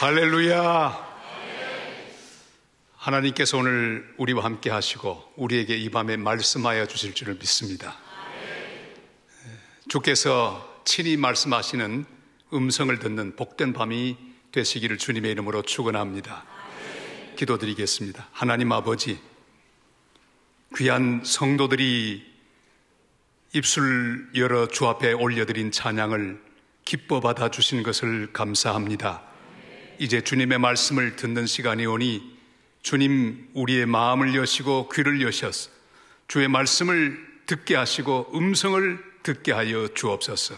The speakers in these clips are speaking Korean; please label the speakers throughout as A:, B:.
A: 할렐루야. 하나님께서 오늘 우리와 함께 하시고 우리에게 이 밤에 말씀하여 주실 줄을 믿습니다. 주께서 친히 말씀하시는 음성을 듣는 복된 밤이 되시기를 주님의 이름으로 축원합니다. 기도드리겠습니다. 하나님 아버지 귀한 성도들이 입술 열어 주 앞에 올려드린 찬양을 기뻐 받아 주신 것을 감사합니다. 이제 주님의 말씀을 듣는 시간이 오니 주님 우리의 마음을 여시고 귀를 여셔서 주의 말씀을 듣게 하시고 음성을 듣게 하여 주옵소서.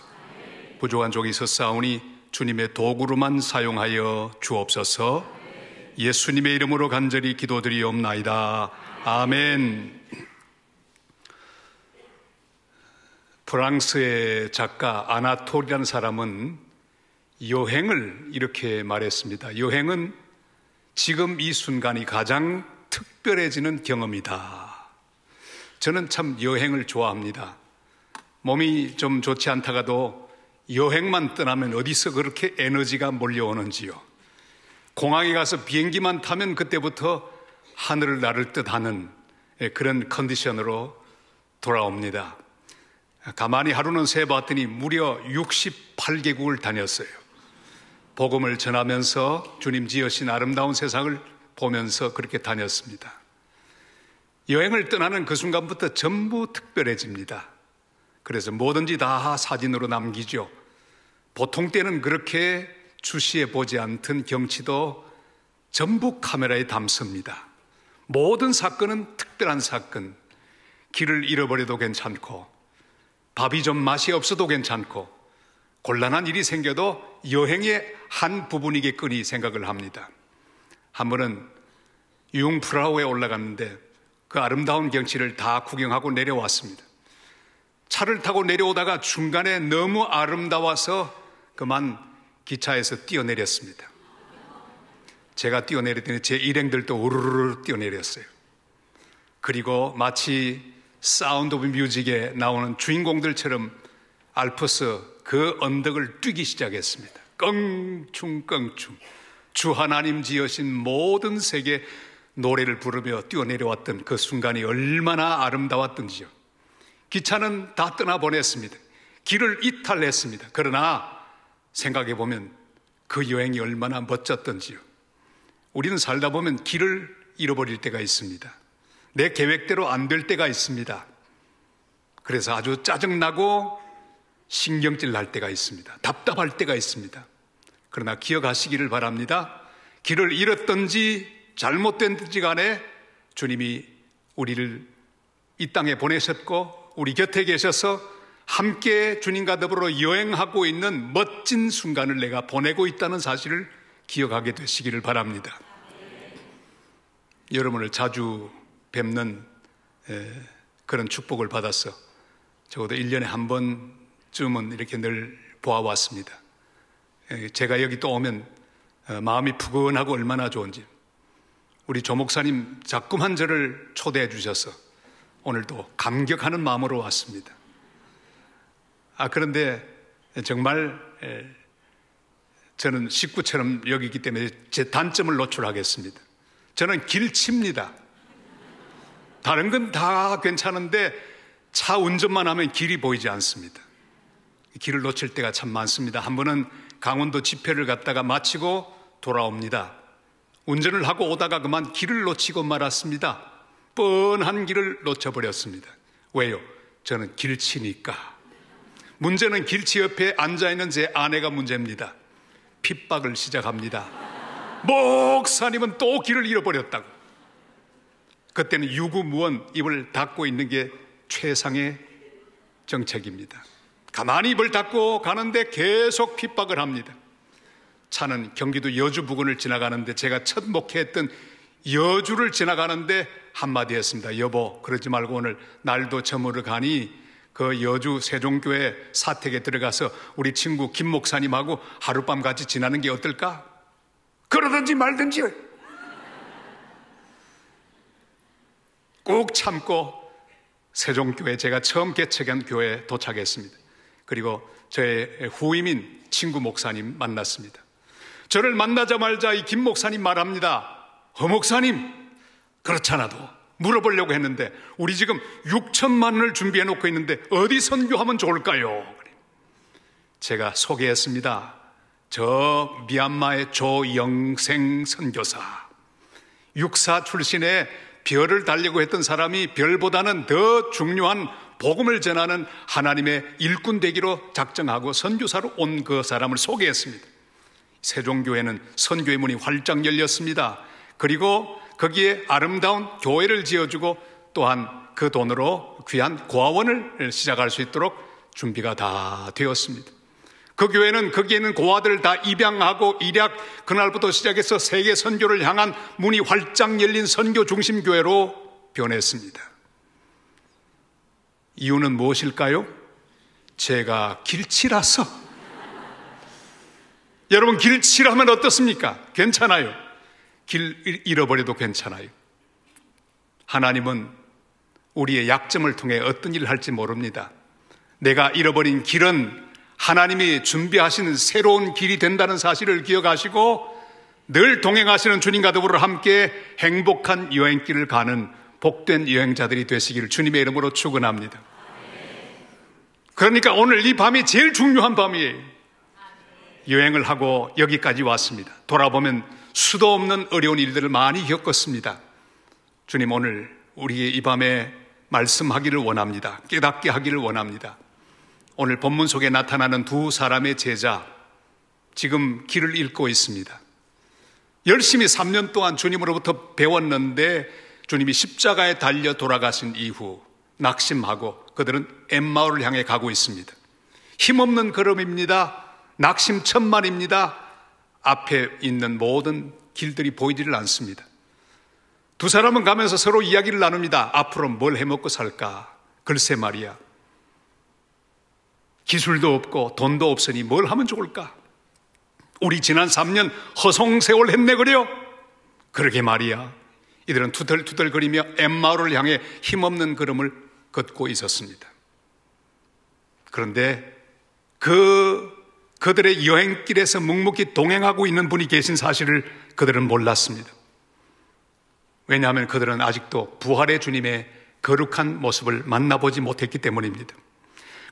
A: 부족한 종이 서었사오니 주님의 도구로만 사용하여 주옵소서. 예수님의 이름으로 간절히 기도드리옵나이다. 아멘. 프랑스의 작가 아나톨이라는 사람은 여행을 이렇게 말했습니다. 여행은 지금 이 순간이 가장 특별해지는 경험이다. 저는 참 여행을 좋아합니다. 몸이 좀 좋지 않다가도 여행만 떠나면 어디서 그렇게 에너지가 몰려오는지요. 공항에 가서 비행기만 타면 그때부터 하늘을 나를 듯 하는 예, 그런 컨디션으로 돌아옵니다. 가만히 하루는 세 봤더니 무려 68개국을 다녔어요. 복음을 전하면서 주님 지으신 아름다운 세상을 보면서 그렇게 다녔습니다. 여행을 떠나는 그 순간부터 전부 특별해집니다. 그래서 뭐든지 다 사진으로 남기죠. 보통 때는 그렇게 주시해 보지 않던 경치도 전부 카메라에 담습니다. 모든 사건은 특별한 사건. 길을 잃어버려도 괜찮고, 밥이 좀 맛이 없어도 괜찮고, 곤란한 일이 생겨도 여행의 한 부분이겠거니 생각을 합니다. 한 번은 융프라우에 올라갔는데 그 아름다운 경치를 다 구경하고 내려왔습니다. 차를 타고 내려오다가 중간에 너무 아름다워서 그만 기차에서 뛰어내렸습니다. 제가 뛰어내리더니 제 일행들도 우르르 르 뛰어내렸어요. 그리고 마치 사운드 오브 뮤직에 나오는 주인공들처럼 알프스 그 언덕을 뛰기 시작했습니다. 껑충껑충 주 하나님 지으신 모든 세계 노래를 부르며 뛰어내려왔던 그 순간이 얼마나 아름다웠던지요. 기차는 다 떠나보냈습니다. 길을 이탈했습니다. 그러나 생각해 보면 그 여행이 얼마나 멋졌던지요. 우리는 살다 보면 길을 잃어버릴 때가 있습니다. 내 계획대로 안 될 때가 있습니다. 그래서 아주 짜증나고 신경질 날 때가 있습니다. 답답할 때가 있습니다. 그러나 기억하시기를 바랍니다. 길을 잃었든지 잘못된지 간에 주님이 우리를 이 땅에 보내셨고 우리 곁에 계셔서 함께 주님과 더불어 여행하고 있는 멋진 순간을 내가 보내고 있다는 사실을 기억하게 되시기를 바랍니다. 여러분을 자주 뵙는 그런 축복을 받아서 적어도 1년에 한번 쯤은 이렇게 늘 보아왔습니다. 예, 제가 여기 또 오면 어, 마음이 푸근하고 얼마나 좋은지 우리 조 목사님 자꾸만 저를 초대해 주셔서 오늘도 감격하는 마음으로 왔습니다. 아, 그런데 정말 저는 식구처럼 여기기 때문에 제 단점을 노출하겠습니다. 저는 길칩니다. 다른 건 다 괜찮은데 차 운전만 하면 길이 보이지 않습니다. 길을 놓칠 때가 참 많습니다. 한 번은 강원도 집회를 갔다가 마치고 돌아옵니다. 운전을 하고 오다가 그만 길을 놓치고 말았습니다. 뻔한 길을 놓쳐버렸습니다. 왜요? 저는 길치니까. 문제는 길치 옆에 앉아있는 제 아내가 문제입니다. 핍박을 시작합니다. 목사님은 또 길을 잃어버렸다고. 그때는 유구무원 입을 닫고 있는 게 최상의 정책입니다. 가만히 입을 닫고 가는데 계속 핍박을 합니다. 차는 경기도 여주 부근을 지나가는데 제가 첫 목회했던 여주를 지나가는데 한마디 했습니다. 여보, 그러지 말고 오늘 날도 저물어 가니 그 여주 세종교회 사택에 들어가서 우리 친구 김 목사님하고 하룻밤 같이 지나는 게 어떨까? 그러든지 말든지 꾹 참고 세종교회 제가 처음 개척한 교회에 도착했습니다. 그리고 저의 후임인 친구 목사님 만났습니다. 저를 만나자마자 이 김 목사님 말합니다. 허 목사님, 그렇잖아도 물어보려고 했는데 우리 지금 6천만 원을 준비해 놓고 있는데 어디 선교하면 좋을까요? 제가 소개했습니다. 저 미얀마의 조영생 선교사. 육사 출신의 별을 달려고 했던 사람이 별보다는 더 중요한 복음을 전하는 하나님의 일꾼 되기로 작정하고 선교사로 온 그 사람을 소개했습니다. 세종교회는 선교의 문이 활짝 열렸습니다. 그리고 거기에 아름다운 교회를 지어주고 또한 그 돈으로 귀한 고아원을 시작할 수 있도록 준비가 다 되었습니다. 그 교회는 거기에 있는 고아들을 다 입양하고 일약 그날부터 시작해서 세계 선교를 향한 문이 활짝 열린 선교 중심 교회로 변했습니다. 이유는 무엇일까요? 제가 길치라서. 여러분, 길치라면 어떻습니까? 괜찮아요. 길 잃어버려도 괜찮아요. 하나님은 우리의 약점을 통해 어떤 일을 할지 모릅니다. 내가 잃어버린 길은 하나님이 준비하시는 새로운 길이 된다는 사실을 기억하시고 늘 동행하시는 주님과 더불어 함께 행복한 여행길을 가는 복된 여행자들이 되시기를 주님의 이름으로 축원합니다. 그러니까 오늘 이 밤이 제일 중요한 밤이에요. 여행을 하고 여기까지 왔습니다. 돌아보면 수도 없는 어려운 일들을 많이 겪었습니다. 주님 오늘 우리의 이 밤에 말씀하기를 원합니다. 깨닫게 하기를 원합니다. 오늘 본문 속에 나타나는 두 사람의 제자 지금 길을 잃고 있습니다. 열심히 3년 동안 주님으로부터 배웠는데 주님이 십자가에 달려 돌아가신 이후 낙심하고 그들은 엠마오를 향해 가고 있습니다. 힘없는 걸음입니다. 낙심 천만입니다. 앞에 있는 모든 길들이 보이지를 않습니다. 두 사람은 가면서 서로 이야기를 나눕니다. 앞으로 뭘 해먹고 살까? 글쎄 말이야. 기술도 없고 돈도 없으니 뭘 하면 좋을까? 우리 지난 3년 허송세월 했네 그래요? 그러게 말이야. 이들은 투덜투덜거리며 엠마오를 향해 힘없는 걸음을 걷고 있었습니다. 그런데 그 그들의 여행길에서 묵묵히 동행하고 있는 분이 계신 사실을 그들은 몰랐습니다. 왜냐하면 그들은 아직도 부활의 주님의 거룩한 모습을 만나보지 못했기 때문입니다.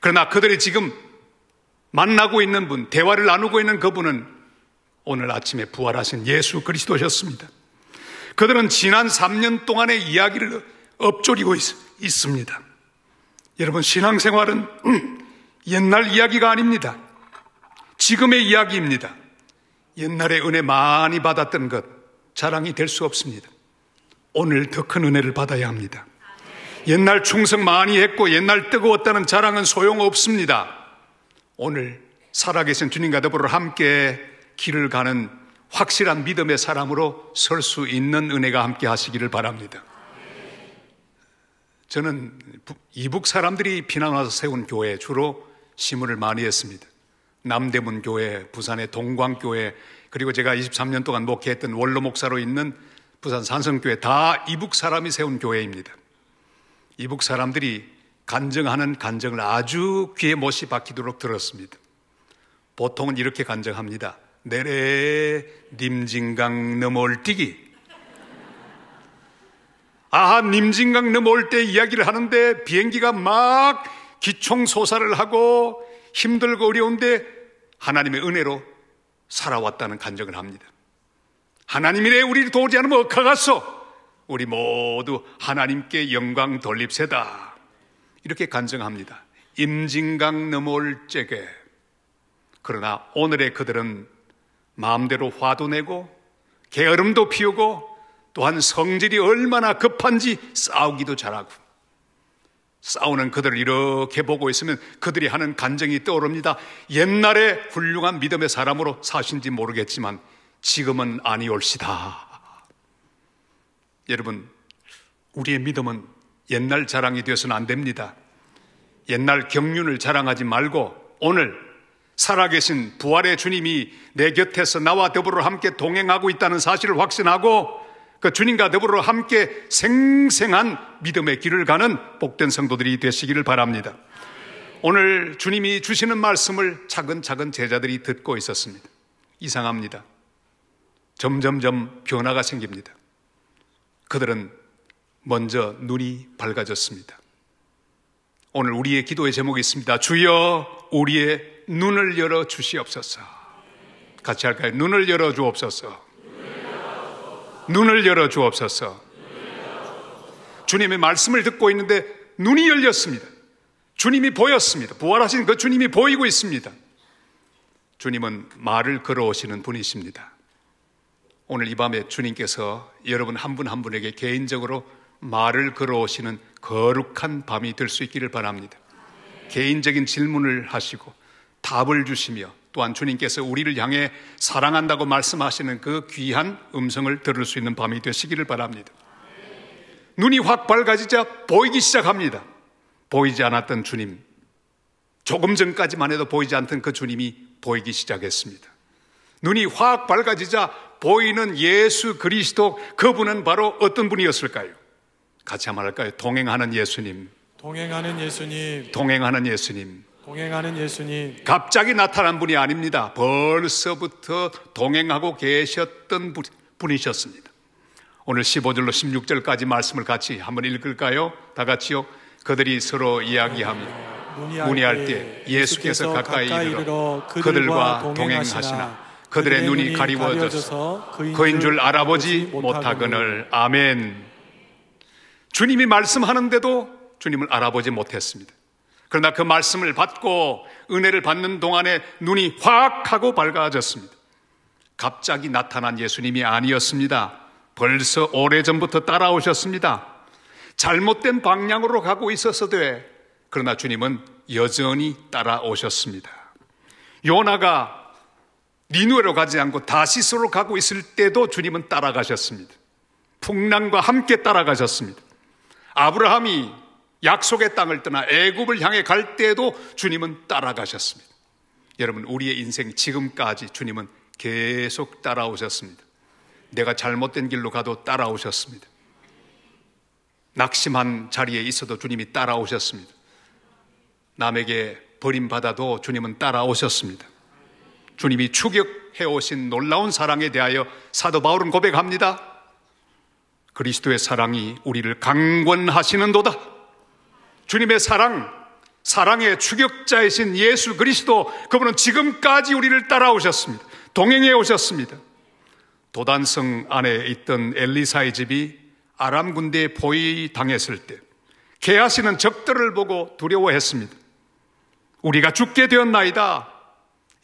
A: 그러나 그들이 지금 만나고 있는 분, 대화를 나누고 있는 그분은 오늘 아침에 부활하신 예수 그리스도셨습니다. 그들은 지난 3년 동안의 이야기를 엎조리고 있, 습니다 여러분, 신앙생활은 옛날 이야기가 아닙니다. 지금의 이야기입니다. 옛날에 은혜 많이 받았던 것 자랑이 될 수 없습니다. 오늘 더 큰 은혜를 받아야 합니다. 옛날 충성 많이 했고 옛날 뜨거웠다는 자랑은 소용없습니다. 오늘 살아계신 주님과 더불어 함께 길을 가는 확실한 믿음의 사람으로 설 수 있는 은혜가 함께 하시기를 바랍니다. 저는 이북 사람들이 피난 와서 세운 교회 주로 시문을 많이 했습니다. 남대문 교회, 부산의 동광 교회, 그리고 제가 23년 동안 목회했던 원로 목사로 있는 부산 산성교회 다 이북 사람이 세운 교회입니다. 이북 사람들이 간증하는 간증을 아주 귀에 못이 박히도록 들었습니다. 보통은 이렇게 간증합니다. 내래 님진강 넘어올뛰기 아하 님진강 넘어올 때 이야기를 하는데 비행기가 막 기총소사를 하고 힘들고 어려운데 하나님의 은혜로 살아왔다는 간증을 합니다. 하나님이래 우리를 도우지 않으면 어하갔소 우리 모두 하나님께 영광 돌립세다. 이렇게 간증합니다. 임진강 넘어올 적에 그러나 오늘의 그들은 마음대로 화도 내고 게으름도 피우고 또한 성질이 얼마나 급한지 싸우기도 잘하고 싸우는 그들을 이렇게 보고 있으면 그들이 하는 간증이 떠오릅니다. 옛날에 훌륭한 믿음의 사람으로 사신지 모르겠지만 지금은 아니올시다. 여러분, 우리의 믿음은 옛날 자랑이 되어서는 안 됩니다. 옛날 경륜을 자랑하지 말고 오늘 살아계신 부활의 주님이 내 곁에서 나와 더불어 함께 동행하고 있다는 사실을 확신하고 그 주님과 더불어 함께 생생한 믿음의 길을 가는 복된 성도들이 되시기를 바랍니다. 오늘 주님이 주시는 말씀을 차근차근 제자들이 듣고 있었습니다. 이상합니다. 점점점 변화가 생깁니다. 그들은 먼저 눈이 밝아졌습니다. 오늘 우리의 기도의 제목이 있습니다. 주여 우리의 눈을 열어 주시옵소서. 같이 할까요? 눈을 열어 주옵소서. 눈을 열어 주옵소서. 주님의 말씀을 듣고 있는데 눈이 열렸습니다. 주님이 보였습니다. 부활하신 그 주님이 보이고 있습니다. 주님은 말을 걸어오시는 분이십니다. 오늘 이 밤에 주님께서 여러분 한 분한 한 분에게 개인적으로 말을 걸어오시는 거룩한 밤이 될 수 있기를 바랍니다. 개인적인 질문을 하시고 답을 주시며 또한 주님께서 우리를 향해 사랑한다고 말씀하시는 그 귀한 음성을 들을 수 있는 밤이 되시기를 바랍니다. 눈이 확 밝아지자 보이기 시작합니다. 보이지 않았던 주님, 조금 전까지만 해도 보이지 않던 그 주님이 보이기 시작했습니다. 눈이 확 밝아지자 보이는 예수 그리스도 그분은 바로 어떤 분이었을까요? 같이 한번 할까요? 동행하는 예수님. 동행하는 예수님. 동행하는 예수님. 동행하는 예수님. 갑자기 나타난 분이 아닙니다. 벌써부터 동행하고 계셨던 분이셨습니다. 오늘 15절로 16절까지 말씀을 같이 한번 읽을까요? 다 같이요. 그들이 서로 이야기하며 문의할 때 예수께서 가까이 이르러 그들과 동행하시나 그들의 눈이 가리워져서 그인 줄 알아보지 못하거늘. 아멘. 주님이 말씀하는데도 주님을 알아보지 못했습니다. 그러나 그 말씀을 받고 은혜를 받는 동안에 눈이 확 하고 밝아졌습니다. 갑자기 나타난 예수님이 아니었습니다. 벌써 오래전부터 따라오셨습니다. 잘못된 방향으로 가고 있어서 돼. 그러나 주님은 여전히 따라오셨습니다. 요나가 니누에로 가지 않고 다시스로 가고 있을 때도 주님은 따라가셨습니다. 풍랑과 함께 따라가셨습니다. 아브라함이 약속의 땅을 떠나 애굽을 향해 갈 때에도 주님은 따라가셨습니다. 여러분 우리의 인생 지금까지 주님은 계속 따라오셨습니다. 내가 잘못된 길로 가도 따라오셨습니다. 낙심한 자리에 있어도 주님이 따라오셨습니다. 남에게 버림받아도 주님은 따라오셨습니다. 주님이 추격해 오신 놀라운 사랑에 대하여 사도 바울은 고백합니다. 그리스도의 사랑이 우리를 강권하시는 도다. 주님의 사랑, 사랑의 추격자이신 예수 그리스도, 그분은 지금까지 우리를 따라오셨습니다. 동행해 오셨습니다. 도단성 안에 있던 엘리사의 집이 아람 군대에 포위당했을 때, 개하시는 적들을 보고 두려워했습니다. 우리가 죽게 되었나이다.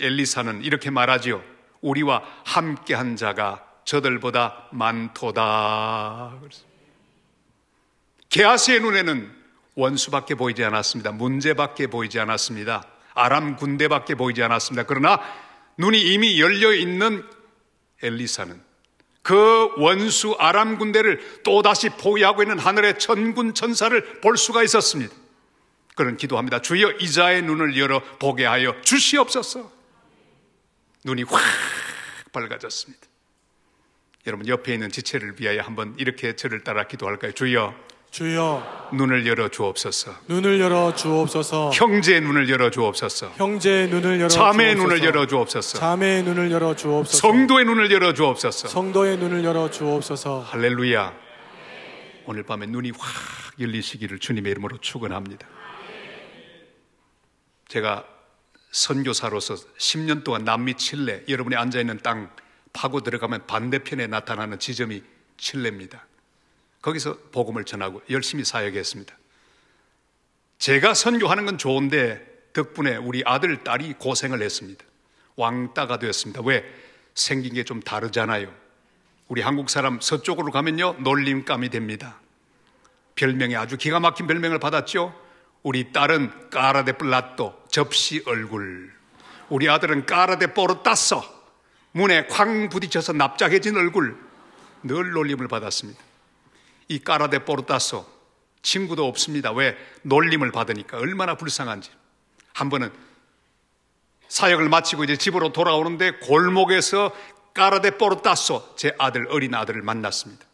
A: 엘리사는 이렇게 말하지요. 우리와 함께한 자가 저들보다 많도다. 개하시의 눈에는 원수밖에 보이지 않았습니다. 문제밖에 보이지 않았습니다. 아람 군대밖에 보이지 않았습니다. 그러나 눈이 이미 열려 있는 엘리사는 그 원수 아람 군대를 또다시 포위하고 있는 하늘의 천군 천사를 볼 수가 있었습니다. 그런 기도합니다. 주여 이자의 눈을 열어 보게 하여 주시옵소서. 눈이 확 밝아졌습니다. 여러분 옆에 있는 지체를 위하여 한번 이렇게 저를 따라 기도할까요? 주여 주여 눈을 열어 주옵소서. 눈을 열어 주옵소서. 형제의 눈을 열어 주옵소서. 형제의 눈을 열어 자매의 주옵소서. 눈을 열어 주옵소서. 자매의 눈을 열어 주옵소서. 성도의 눈을 열어 주옵소서. 성도의 눈을 열어 주옵소서. 할렐루야. 오늘 밤에 눈이 확 열리시기를 주님의 이름으로 축원합니다. 제가 선교사로서 10년 동안 남미 칠레 여러분이 앉아 있는 땅 파고 들어가면 반대편에 나타나는 지점이 칠레입니다. 거기서 복음을 전하고 열심히 사역했습니다. 제가 선교하는 건 좋은데 덕분에 우리 아들, 딸이 고생을 했습니다. 왕따가 되었습니다. 왜? 생긴 게 좀 다르잖아요. 우리 한국 사람 서쪽으로 가면요, 놀림감이 됩니다. 별명이 아주 기가 막힌 별명을 받았죠. 우리 딸은 까라데 플라또, 접시 얼굴. 우리 아들은 까라데 뽀로 땄어. 문에 쾅 부딪혀서 납작해진 얼굴. 늘 놀림을 받았습니다. 이 까라데 포르타소 친구도 없습니다. 왜? 놀림을 받으니까 얼마나 불쌍한지. 한 번은 사역을 마치고 이제 집으로 돌아오는데 골목에서 까라데 포르타소 제 아들 어린 아들을 만났습니다.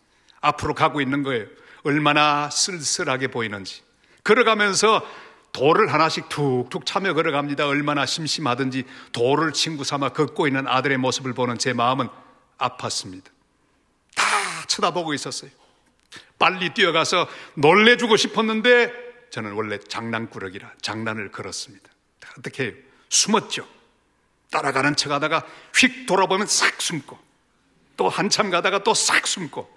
A: 앞으로 가고 있는 거예요. 얼마나 쓸쓸하게 보이는지. 걸어가면서 돌을 하나씩 툭툭 차며 걸어갑니다. 얼마나 심심하든지 돌을 친구 삼아 걷고 있는 아들의 모습을 보는 제 마음은 아팠습니다. 다 쳐다보고 있었어요. 빨리 뛰어가서 놀래주고 싶었는데 저는 원래 장난꾸러기라 장난을 걸었습니다. 어떻게 해요? 숨었죠. 따라가는 척 하다가 휙 돌아보면 싹 숨고 또 한참 가다가 또 싹 숨고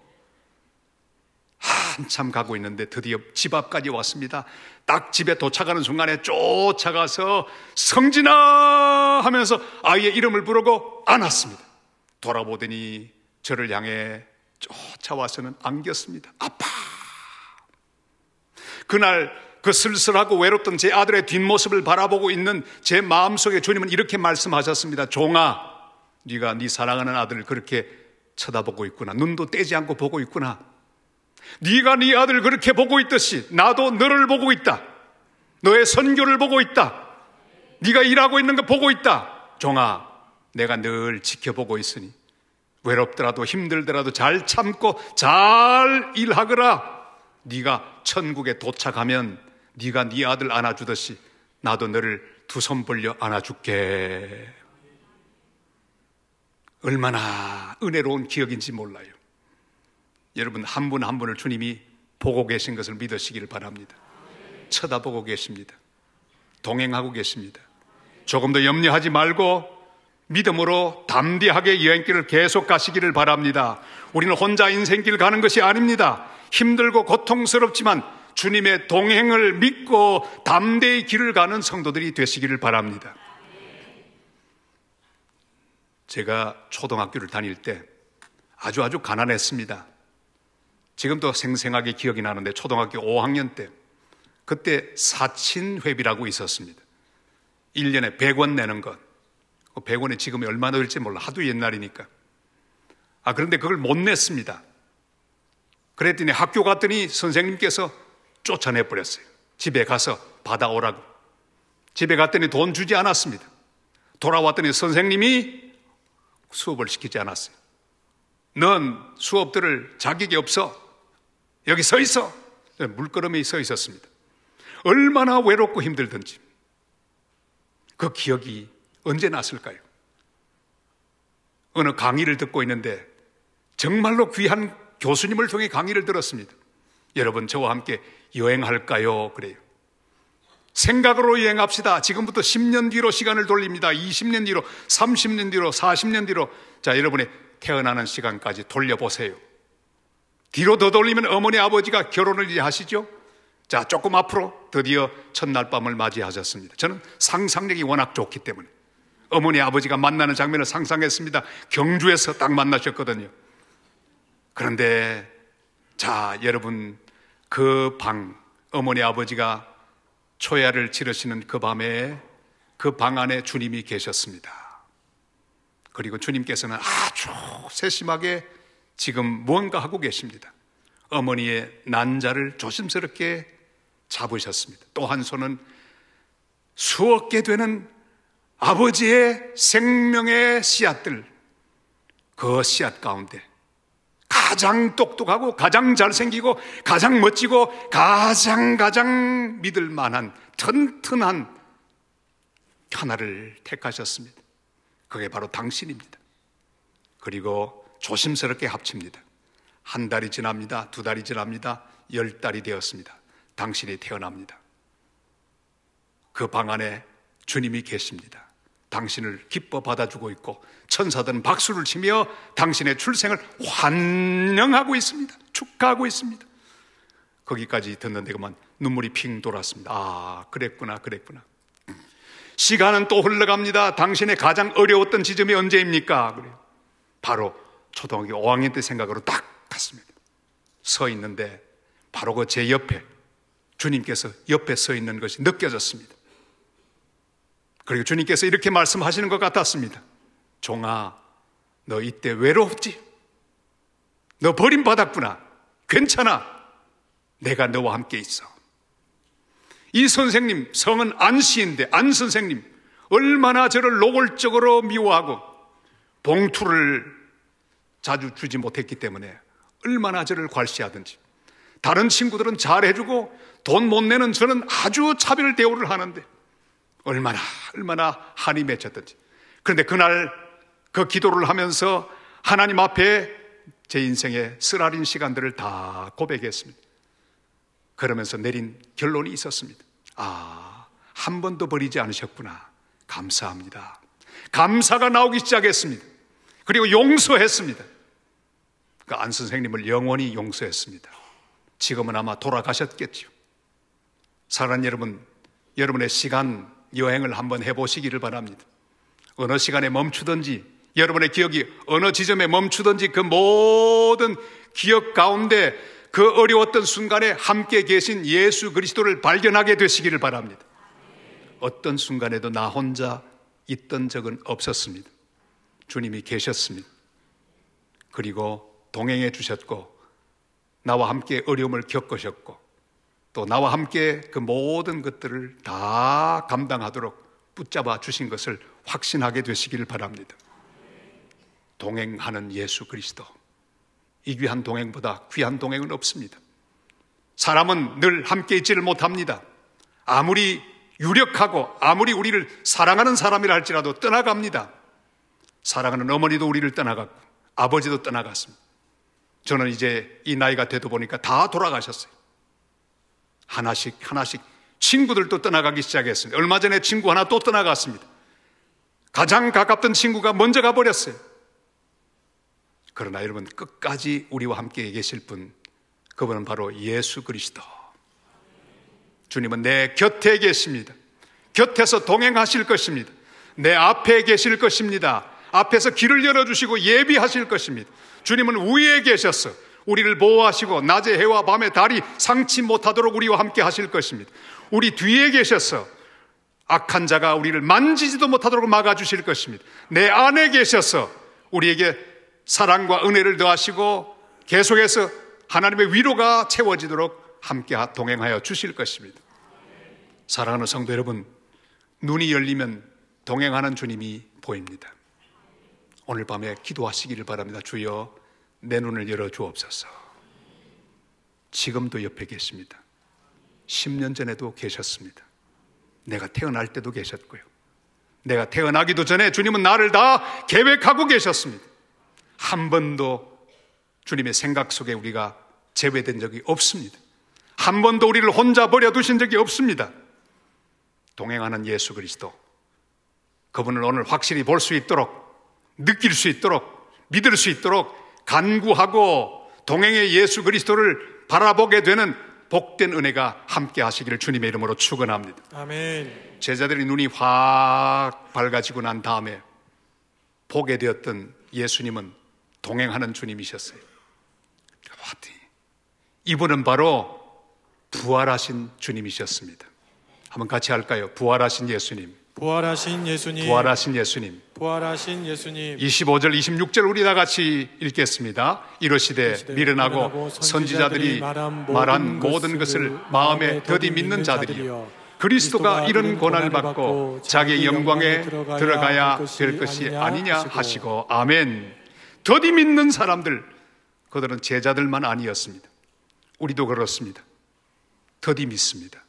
A: 한참 가고 있는데 드디어 집 앞까지 왔습니다. 딱 집에 도착하는 순간에 쫓아가서 성진아 하면서 아이의 이름을 부르고 안았습니다. 돌아보더니 저를 향해 쫓아와서는 안겼습니다. 아파! 그날 그 쓸쓸하고 외롭던 제 아들의 뒷모습을 바라보고 있는 제 마음속에 주님은 이렇게 말씀하셨습니다. 종아, 네가 네 사랑하는 아들을 그렇게 쳐다보고 있구나. 눈도 떼지 않고 보고 있구나. 네가 네 아들 그렇게 보고 있듯이 나도 너를 보고 있다. 너의 선교를 보고 있다. 네가 일하고 있는 거 보고 있다. 종아, 내가 늘 지켜보고 있으니 외롭더라도 힘들더라도 잘 참고 잘 일하거라. 네가 천국에 도착하면 네가 네 아들 안아주듯이 나도 너를 두 손 벌려 안아줄게. 얼마나 은혜로운 기억인지 몰라요. 여러분 한 분한 한 분을 주님이 보고 계신 것을 믿으시기를 바랍니다. 쳐다보고 계십니다. 동행하고 계십니다. 조금 더 염려하지 말고 믿음으로 담대하게 여행길을 계속 가시기를 바랍니다. 우리는 혼자 인생길 가는 것이 아닙니다. 힘들고 고통스럽지만 주님의 동행을 믿고 담대히 길을 가는 성도들이 되시기를 바랍니다. 제가 초등학교를 다닐 때 아주 아주 가난했습니다. 지금도 생생하게 기억이 나는데 초등학교 5학년 때 그때 사친회비라고 있었습니다. 1년에 100원 내는 것. 100원에 그 지금 얼마나 될지 몰라. 하도 옛날이니까. 아, 그런데 그걸 못 냈습니다. 그랬더니 학교 갔더니 선생님께서 쫓아내버렸어요. 집에 가서 받아오라고. 집에 갔더니 돈 주지 않았습니다. 돌아왔더니 선생님이 수업을 시키지 않았어요. 넌 수업들을 자격이 없어. 여기 서 있어. 물끄러미 서 있었습니다. 얼마나 외롭고 힘들든지. 그 기억이 언제 났을까요? 어느 강의를 듣고 있는데 정말로 귀한 교수님을 통해 강의를 들었습니다. 여러분 저와 함께 여행할까요? 그래요. 생각으로 여행합시다. 지금부터 10년 뒤로 시간을 돌립니다. 20년 뒤로, 30년 뒤로, 40년 뒤로. 자, 여러분의 태어나는 시간까지 돌려보세요. 뒤로 더 돌리면 어머니 아버지가 결혼을 이제 하시죠? 자, 조금 앞으로 드디어 첫날 밤을 맞이하셨습니다. 저는 상상력이 워낙 좋기 때문에. 어머니 아버지가 만나는 장면을 상상했습니다. 경주에서 딱 만나셨거든요. 그런데 자, 여러분 그 방 어머니 아버지가 초야를 치르시는 그 밤에 그 방 안에 주님이 계셨습니다. 그리고 주님께서는 아주 세심하게 지금 무언가 하고 계십니다. 어머니의 난자를 조심스럽게 잡으셨습니다. 또 한 손은 수억 개 되는 아버지의 생명의 씨앗들, 그 씨앗 가운데 가장 똑똑하고 가장 잘생기고 가장 멋지고 가장 가장 믿을 만한 튼튼한 하나를 택하셨습니다. 그게 바로 당신입니다. 그리고 조심스럽게 합칩니다. 한 달이 지납니다. 두 달이 지납니다. 열 달이 되었습니다. 당신이 태어납니다. 그 방 안에 주님이 계십니다. 당신을 기뻐 받아주고 있고 천사들은 박수를 치며 당신의 출생을 환영하고 있습니다. 축하하고 있습니다. 거기까지 듣는데 그만 눈물이 핑 돌았습니다. 아, 그랬구나, 그랬구나. 시간은 또 흘러갑니다. 당신의 가장 어려웠던 지점이 언제입니까? 그래요. 바로 초등학교 5학년 때 생각으로 딱 갔습니다. 서 있는데 바로 그 제 옆에 주님께서 옆에 서 있는 것이 느껴졌습니다. 그리고 주님께서 이렇게 말씀하시는 것 같았습니다. 종아, 너 이때 외롭지? 너 버림받았구나. 괜찮아. 내가 너와 함께 있어. 이 선생님, 성은 안씨인데, 안 선생님, 얼마나 저를 노골적으로 미워하고 봉투를 자주 주지 못했기 때문에 얼마나 저를 괄시하든지. 다른 친구들은 잘 해주고 돈 못 내는 저는 아주 차별 대우를 하는데 얼마나, 얼마나 한이 맺혔던지 그런데 그날 그 기도를 하면서 하나님 앞에 제 인생의 쓰라린 시간들을 다 고백했습니다. 그러면서 내린 결론이 있었습니다. 아, 한 번도 버리지 않으셨구나. 감사합니다. 감사가 나오기 시작했습니다. 그리고 용서했습니다. 그안 그러니까 선생님을 영원히 용서했습니다. 지금은 아마 돌아가셨겠지요. 사랑하는 여러분, 여러분의 시간, 여행을 한번 해보시기를 바랍니다. 어느 시간에 멈추든지 여러분의 기억이 어느 지점에 멈추든지 그 모든 기억 가운데 그 어려웠던 순간에 함께 계신 예수 그리스도를 발견하게 되시기를 바랍니다. 어떤 순간에도 나 혼자 있던 적은 없었습니다. 주님이 계셨습니다. 그리고 동행해 주셨고, 나와 함께 어려움을 겪으셨고, 또 나와 함께 그 모든 것들을 다 감당하도록 붙잡아 주신 것을 확신하게 되시기를 바랍니다. 동행하는 예수 그리스도. 이 귀한 동행보다 귀한 동행은 없습니다. 사람은 늘 함께 있지를 못합니다. 아무리 유력하고 아무리 우리를 사랑하는 사람이라 할지라도 떠나갑니다. 사랑하는 어머니도 우리를 떠나갔고 아버지도 떠나갔습니다. 저는 이제 이 나이가 돼도 보니까 다 돌아가셨어요. 하나씩 하나씩 친구들도 떠나가기 시작했습니다. 얼마 전에 친구 하나 또 떠나갔습니다. 가장 가깝던 친구가 먼저 가버렸어요. 그러나 여러분 끝까지 우리와 함께 계실 분 그분은 바로 예수 그리스도. 주님은 내 곁에 계십니다. 곁에서 동행하실 것입니다. 내 앞에 계실 것입니다. 앞에서 길을 열어주시고 예비하실 것입니다. 주님은 위에 계셔서 우리를 보호하시고 낮의 해와 밤의 달이 상치 못하도록 우리와 함께 하실 것입니다. 우리 뒤에 계셔서 악한 자가 우리를 만지지도 못하도록 막아주실 것입니다. 내 안에 계셔서 우리에게 사랑과 은혜를 더하시고 계속해서 하나님의 위로가 채워지도록 함께 동행하여 주실 것입니다. 사랑하는 성도 여러분, 눈이 열리면 동행하는 주님이 보입니다. 오늘 밤에 기도하시기를 바랍니다. 주여 내 눈을 열어 주옵소서. 지금도 옆에 계십니다. 10년 전에도 계셨습니다. 내가 태어날 때도 계셨고요. 내가 태어나기도 전에 주님은 나를 다 계획하고 계셨습니다. 한 번도 주님의 생각 속에 우리가 제외된 적이 없습니다. 한 번도 우리를 혼자 버려두신 적이 없습니다. 동행하는 예수 그리스도. 그분을 오늘 확실히 볼 수 있도록, 느낄 수 있도록, 믿을 수 있도록 간구하고 동행의 예수 그리스도를 바라보게 되는 복된 은혜가 함께 하시기를 주님의 이름으로 축원합니다. 아멘. 제자들이 눈이 확 밝아지고 난 다음에 보게 되었던 예수님은 동행하는 주님이셨어요. 이분은 바로 부활하신 주님이셨습니다. 한번 같이 할까요? 부활하신 예수님. 부활하신 예수님. 부활하신 예수님. 부활하신 예수님. 25절 26절 우리 다 같이 읽겠습니다. 이러시되 미련하고 선지자들이 말한 모든 것을 마음에 더디 믿는 자들이요 그리스도가 이런 고난을 받고 자기 영광에 들어가야 될 것이 아니냐 하시고 아멘. 더디 믿는 사람들 그들은 제자들만 아니었습니다. 우리도 그렇습니다. 더디 믿습니다.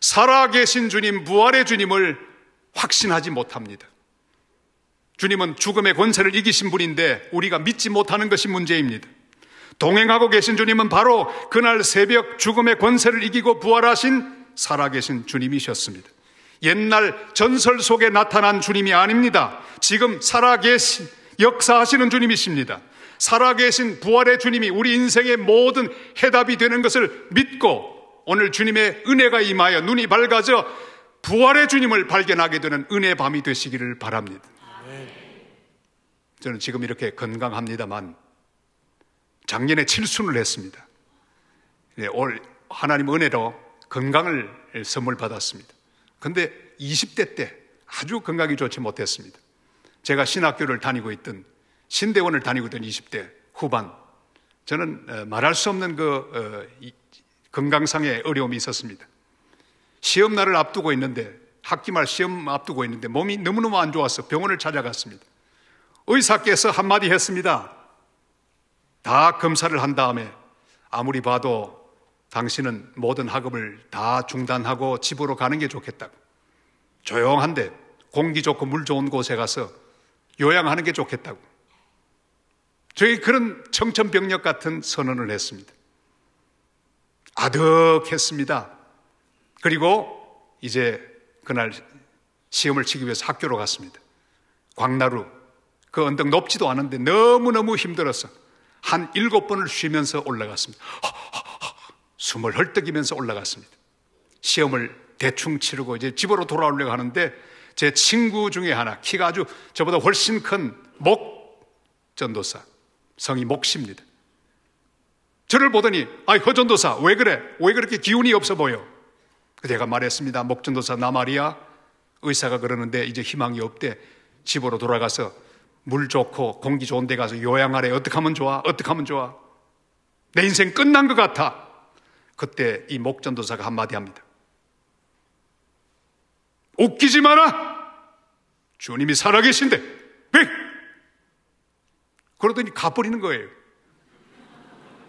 A: 살아계신 주님, 부활의 주님을 확신하지 못합니다. 주님은 죽음의 권세를 이기신 분인데 우리가 믿지 못하는 것이 문제입니다. 동행하고 계신 주님은 바로 그날 새벽 죽음의 권세를 이기고 부활하신 살아계신 주님이셨습니다. 옛날 전설 속에 나타난 주님이 아닙니다. 지금 살아계신, 역사하시는 주님이십니다. 살아계신 부활의 주님이 우리 인생의 모든 해답이 되는 것을 믿고 오늘 주님의 은혜가 임하여 눈이 밝아져 부활의 주님을 발견하게 되는 은혜 밤이 되시기를 바랍니다. 저는 지금 이렇게 건강합니다만 작년에 칠순을 했습니다. 예, 올 하나님 은혜로 건강을 선물 받았습니다. 근데 20대 때 아주 건강이 좋지 못했습니다. 제가 신학교를 다니고 있던 신대원을 다니고 있던 20대 후반 저는 어, 말할 수 없는 그 어, 건강상의 어려움이 있었습니다. 시험 날을 앞두고 있는데 학기말 시험 앞두고 있는데 몸이 너무너무 안 좋아서 병원을 찾아갔습니다. 의사께서 한마디 했습니다. 다 검사를 한 다음에 아무리 봐도 당신은 모든 학업을 다 중단하고 집으로 가는 게 좋겠다고. 조용한데 공기 좋고 물 좋은 곳에 가서 요양하는 게 좋겠다고. 저희 그런 청천벽력 같은 선언을 했습니다. 아득했습니다. 그리고 이제 그날 시험을 치기 위해서 학교로 갔습니다. 광나루. 그 언덕 높지도 않은데 너무너무 힘들어서 한 일곱 번을 쉬면서 올라갔습니다. 숨을 헐떡이면서 올라갔습니다. 시험을 대충 치르고 이제 집으로 돌아오려고 하는데 제 친구 중에 하나, 키가 아주 저보다 훨씬 큰 목 전도사, 성이 목십니다. 저를 보더니, 아, 허전도사, 왜 그래? 왜 그렇게 기운이 없어 보여? 그대가 말했습니다. 목전도사 나 말이야. 의사가 그러는데 이제 희망이 없대. 집으로 돌아가서 물 좋고 공기 좋은 데 가서 요양하래. 어떻게 하면 좋아? 어떻게 하면 좋아? 내 인생 끝난 것 같아. 그때 이 목전도사가 한마디 합니다. 웃기지 마라! 주님이 살아계신데, 왜? 그러더니 가버리는 거예요.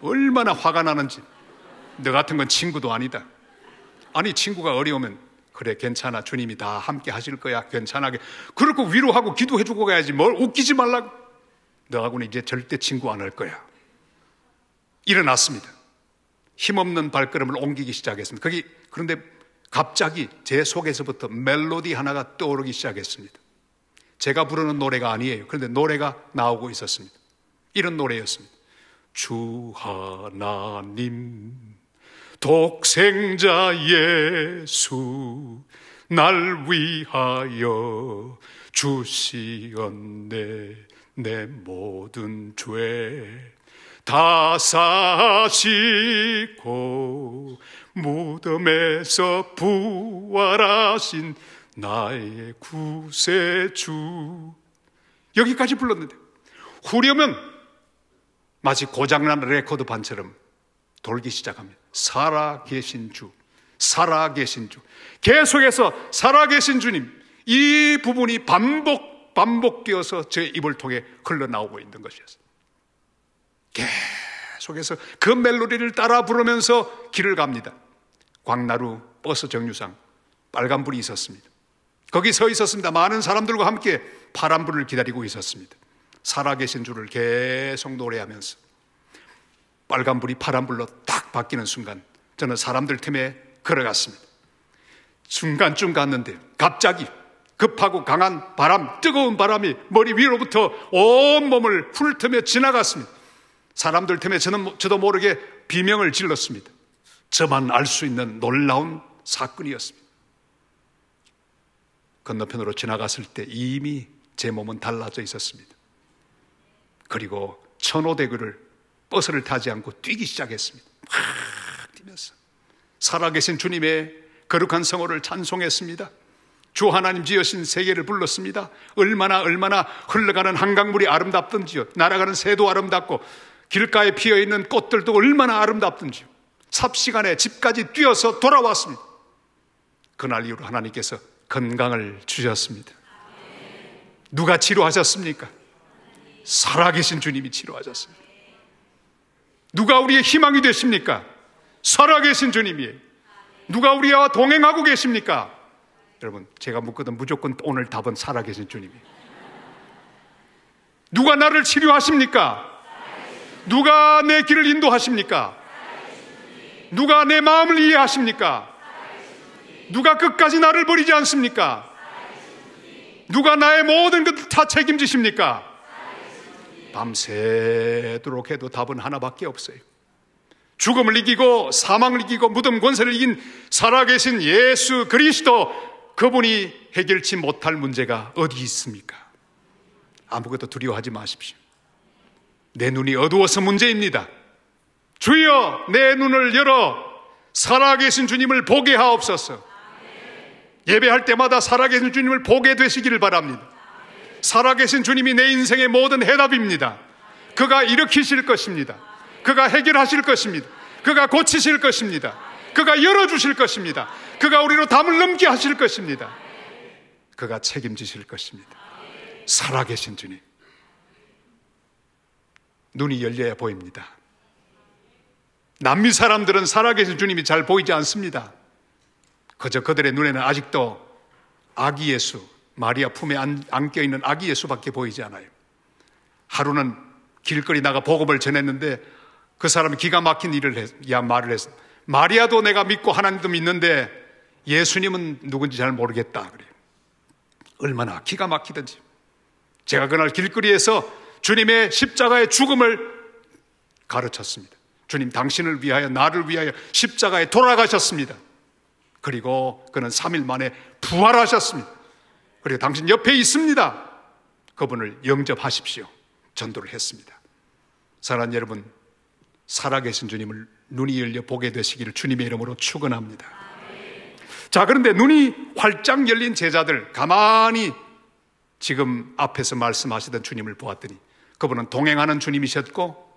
A: 얼마나 화가 나는지. 너 같은 건 친구도 아니다. 아니, 친구가 어려우면 그래, 괜찮아. 주님이 다 함께 하실 거야. 괜찮아게. 그렇고 위로하고 기도해주고 가야지. 뭘 웃기지 말라고. 너하고는 이제 절대 친구 안 할 거야. 일어났습니다. 힘없는 발걸음을 옮기기 시작했습니다. 거기 그런데 갑자기 제 속에서부터 멜로디 하나가 떠오르기 시작했습니다. 제가 부르는 노래가 아니에요. 그런데 노래가 나오고 있었습니다. 이런 노래였습니다. 주 하나님 독생자 예수 날 위하여 주시었네 내 모든 죄 다 사시고 무덤에서 부활하신 나의 구세주 여기까지 불렀는데 후렴은 마치 고장난 레코드 반처럼 돌기 시작합니다. 살아 계신 주, 살아 계신 주. 계속해서 살아 계신 주님, 이 부분이 반복, 반복되어서 제 입을 통해 흘러나오고 있는 것이었습니다. 계속해서 그 멜로디를 따라 부르면서 길을 갑니다. 광나루 버스 정류장, 빨간불이 있었습니다. 거기 서 있었습니다. 많은 사람들과 함께 파란불을 기다리고 있었습니다. 살아계신 주를 계속 노래하면서. 빨간불이 파란불로 딱 바뀌는 순간 저는 사람들 틈에 걸어갔습니다. 중간쯤 갔는데 갑자기 급하고 강한 바람, 뜨거운 바람이 머리 위로부터 온몸을 훑으며 지나갔습니다. 사람들 틈에 저는, 저도 모르게 비명을 질렀습니다. 저만 알 수 있는 놀라운 사건이었습니다. 건너편으로 지나갔을 때 이미 제 몸은 달라져 있었습니다. 그리고 천호대교를 버스를 타지 않고 뛰기 시작했습니다. 막 뛰면서 살아계신 주님의 거룩한 성호를 찬송했습니다. 주 하나님 지으신 세계를 불렀습니다. 얼마나 얼마나 흘러가는 한강물이 아름답던지요. 날아가는 새도 아름답고 길가에 피어 있는 꽃들도 얼마나 아름답던지요. 삽시간에 집까지 뛰어서 돌아왔습니다. 그날 이후로 하나님께서 건강을 주셨습니다. 누가 치료하셨습니까? 살아계신 주님이 치료하셨습니다. 누가 우리의 희망이 됐습니까? 살아계신 주님이에요. 누가 우리와 동행하고 계십니까? 여러분, 제가 묻거든 무조건 오늘 답은 살아계신 주님이에요. 누가 나를 치료하십니까? 누가 내 길을 인도하십니까? 누가 내 마음을 이해하십니까? 누가 끝까지 나를 버리지 않습니까? 누가 나의 모든 것을 다 책임지십니까? 밤새도록 해도 답은 하나밖에 없어요. 죽음을 이기고 사망을 이기고 무덤 권세를 이긴 살아계신 예수 그리스도 그분이 해결치 못할 문제가 어디 있습니까? 아무것도 두려워하지 마십시오. 내 눈이 어두워서 문제입니다. 주여 내 눈을 열어 살아계신 주님을 보게 하옵소서. 예배할 때마다 살아계신 주님을 보게 되시기를 바랍니다. 살아계신 주님이 내 인생의 모든 해답입니다. 그가 일으키실 것입니다. 그가 해결하실 것입니다. 그가 고치실 것입니다. 그가 열어주실 것입니다. 그가 우리로 담을 넘게 하실 것입니다. 그가 책임지실 것입니다. 살아계신 주님. 눈이 열려야 보입니다. 남미 사람들은 살아계신 주님이 잘 보이지 않습니다. 그저 그들의 눈에는 아직도 아기 예수, 마리아 품에 안겨 있는 아기 예수밖에 보이지 않아요. 하루는 길거리 나가 복음을 전했는데 그 사람이 기가 막힌 일을 했, 야 말을 했어. 마리아도 내가 믿고 하나님도 믿는데 예수님은 누군지 잘 모르겠다 그래요. 얼마나 기가 막히든지. 제가 그날 길거리에서 주님의 십자가의 죽음을 가르쳤습니다. 주님 당신을 위하여 나를 위하여 십자가에 돌아가셨습니다. 그리고 그는 3일 만에 부활하셨습니다. 그리고 당신 옆에 있습니다. 그분을 영접하십시오. 전도를 했습니다. 사랑하는 여러분, 살아계신 주님을 눈이 열려 보게 되시기를 주님의 이름으로 축원합니다. 자, 그런데 눈이 활짝 열린 제자들 가만히 지금 앞에서 말씀하시던 주님을 보았더니 그분은 동행하는 주님이셨고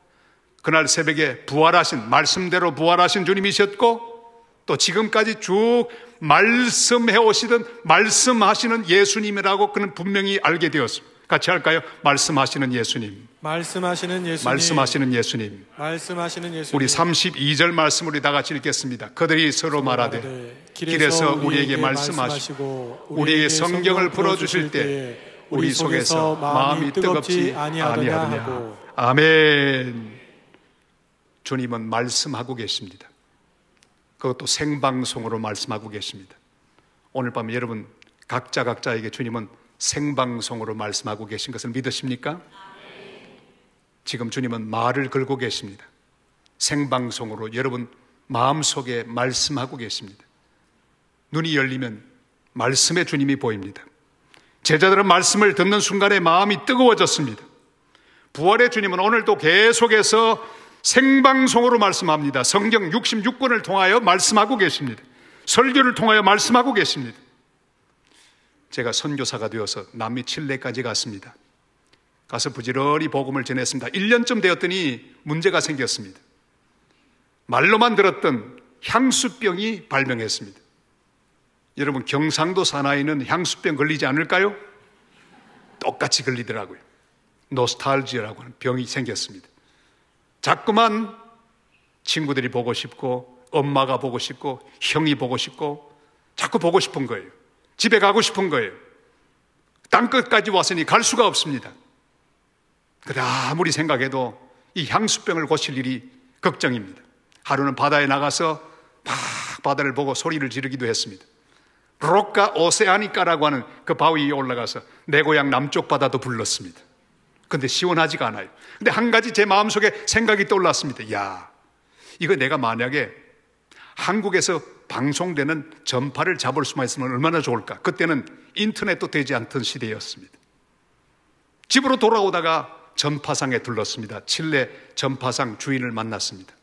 A: 그날 새벽에 부활하신 말씀대로 부활하신 주님이셨고 또 지금까지 쭉 말씀해 오시던 말씀하시는 예수님이라고 그는 분명히 알게 되었습니다. 같이 할까요? 말씀하시는 예수님. 말씀하시는 예수님. 말씀하시는 예수님. 말씀하시는 예수님. 우리 32절 말씀을 우리 다 같이 읽겠습니다. 그들이 서로 말하되 길에서 우리에게 말씀하시고 우리에게 성경을 불어 주실 때 우리 속에서 마음이 뜨겁지 아니하더냐. 아멘. 주님은 말씀하고 계십니다. 그것도 생방송으로 말씀하고 계십니다. 오늘 밤에 여러분 각자 각자에게 주님은 생방송으로 말씀하고 계신 것을 믿으십니까? 지금 주님은 말을 걸고 계십니다. 생방송으로 여러분 마음속에 말씀하고 계십니다. 눈이 열리면 말씀의 주님이 보입니다. 제자들은 말씀을 듣는 순간에 마음이 뜨거워졌습니다. 부활의 주님은 오늘도 계속해서 생방송으로 말씀합니다. 성경 66권을 통하여 말씀하고 계십니다. 설교를 통하여 말씀하고 계십니다. 제가 선교사가 되어서 남미 칠레까지 갔습니다. 가서 부지런히 복음을 전했습니다. 1년쯤 되었더니 문제가 생겼습니다. 말로만 들었던 향수병이 발병했습니다. 여러분, 경상도 사나이는 향수병 걸리지 않을까요? 똑같이 걸리더라고요. 노스탈지아라고 하는 병이 생겼습니다. 자꾸만 친구들이 보고 싶고 엄마가 보고 싶고 형이 보고 싶고 자꾸 보고 싶은 거예요. 집에 가고 싶은 거예요. 땅끝까지 왔으니 갈 수가 없습니다. 그다 아무리 생각해도 이 향수병을 고칠 일이 걱정입니다. 하루는 바다에 나가서 막 바다를 보고 소리를 지르기도 했습니다. 로카 오세아니까라고 하는 그 바위에 올라가서 내 고향 남쪽 바다도 불렀습니다. 근데 시원하지가 않아요. 근데 한 가지 제 마음속에 생각이 떠올랐습니다. 야, 이거 내가 만약에 한국에서 방송되는 전파를 잡을 수만 있으면 얼마나 좋을까. 그때는 인터넷도 되지 않던 시대였습니다. 집으로 돌아오다가 전파상에 들렀습니다. 칠레 전파상 주인을 만났습니다.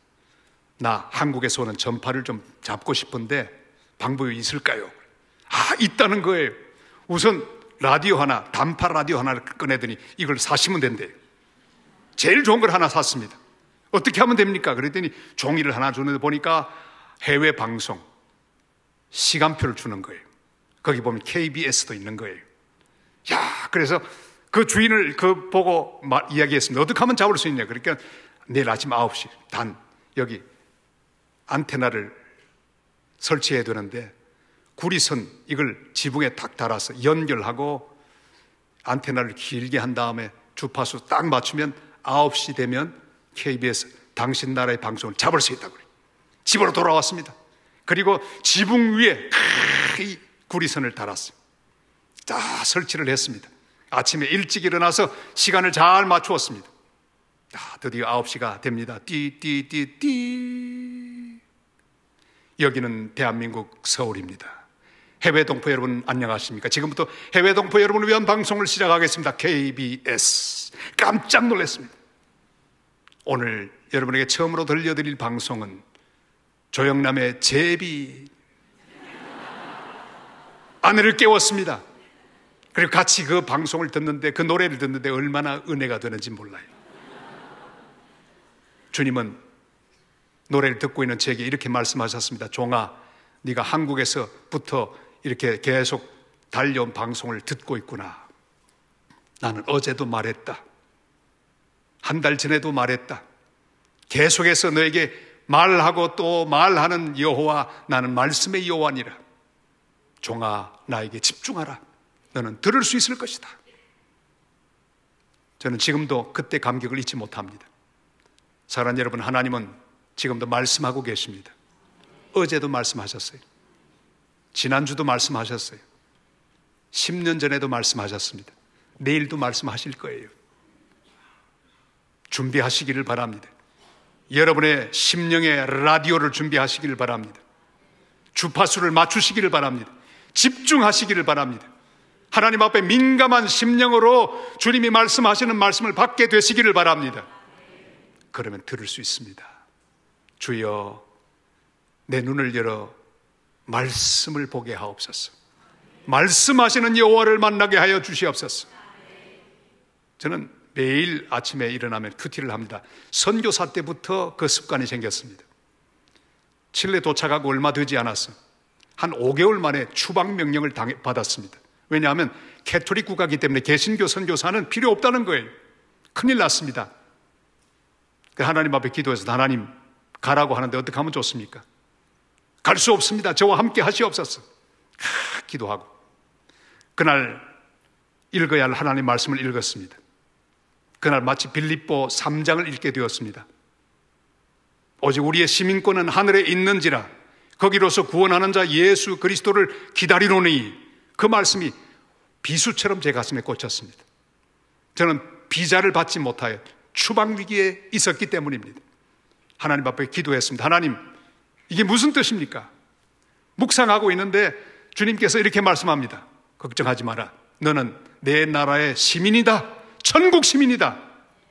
A: 나 한국에서 오는 전파를 좀 잡고 싶은데 방법이 있을까요? 아, 있다는 거예요. 우선 라디오 하나, 단파 라디오 하나를 꺼내더니 이걸 사시면 된대요. 제일 좋은 걸 하나 샀습니다. 어떻게 하면 됩니까? 그랬더니 종이를 하나 주는데 보니까 해외 방송, 시간표를 주는 거예요. 거기 보면 KBS도 있는 거예요. 야, 그래서 그 주인을 그 보고 말, 이야기했습니다. 어떻게 하면 잡을 수 있냐. 그러니까 내일 아침 9시 단 여기 안테나를 설치해야 되는데 구리선 이걸 지붕에 탁 달아서 연결하고 안테나를 길게 한 다음에 주파수 딱 맞추면 9시 되면 KBS 당신 나라의 방송을 잡을 수 있다고 그래요. 집으로 돌아왔습니다. 그리고 지붕 위에 이 구리선을 달았어요. 자, 설치를 했습니다. 아침에 일찍 일어나서 시간을 잘 맞추었습니다. 아, 드디어 9시가 됩니다. 띠, 띠, 띠, 띠. 여기는 대한민국 서울입니다. 해외 동포 여러분 안녕하십니까? 지금부터 해외 동포 여러분을 위한 방송을 시작하겠습니다. KBS. 깜짝 놀랐습니다. 오늘 여러분에게 처음으로 들려드릴 방송은 조영남의 제비. 아내를 깨웠습니다. 그리고 같이 그 방송을 듣는데 그 노래를 듣는데 얼마나 은혜가 되는지 몰라요. 주님은 노래를 듣고 있는 제게 이렇게 말씀하셨습니다. 종아, 네가 한국에서부터 이렇게 계속 달려온 방송을 듣고 있구나. 나는 어제도 말했다. 한 달 전에도 말했다. 계속해서 너에게 말하고 또 말하는 여호와 나는 말씀의 여호와니라. 종아 나에게 집중하라. 너는 들을 수 있을 것이다. 저는 지금도 그때 감격을 잊지 못합니다. 사랑하는 여러분 하나님은 지금도 말씀하고 계십니다. 어제도 말씀하셨어요. 지난주도 말씀하셨어요. 10년 전에도 말씀하셨습니다. 내일도 말씀하실 거예요. 준비하시기를 바랍니다. 여러분의 심령의 라디오를 준비하시기를 바랍니다. 주파수를 맞추시기를 바랍니다. 집중하시기를 바랍니다. 하나님 앞에 민감한 심령으로 주님이 말씀하시는 말씀을 받게 되시기를 바랍니다. 그러면 들을 수 있습니다. 주여, 내 눈을 열어 말씀을 보게 하옵소서. 말씀하시는 여호와를 만나게 하여 주시옵소서. 저는 매일 아침에 일어나면 큐티를 합니다. 선교사 때부터 그 습관이 생겼습니다. 칠레 도착하고 얼마 되지 않았어. 한 5개월 만에 추방 명령을 받았습니다. 왜냐하면 캐토릭 국가기 때문에 개신교 선교사는 필요 없다는 거예요. 큰일 났습니다. 그 하나님 앞에 기도해서 하나님 가라고 하는데 어떻게 하면 좋습니까? 갈수 없습니다. 저와 함께 하시옵소서. 하, 기도하고 그날 읽어야 할 하나님 말씀을 읽었습니다. 그날 마치 빌립보 3장을 읽게 되었습니다. 오직 우리의 시민권은 하늘에 있는지라 거기로서 구원하는 자 예수 그리스도를 기다리노니 그 말씀이 비수처럼 제 가슴에 꽂혔습니다. 저는 비자를 받지 못하여 추방 위기에 있었기 때문입니다. 하나님 앞에 기도했습니다. 하나님, 이게 무슨 뜻입니까? 묵상하고 있는데 주님께서 이렇게 말씀합니다. 걱정하지 마라. 너는 내 나라의 시민이다. 천국 시민이다.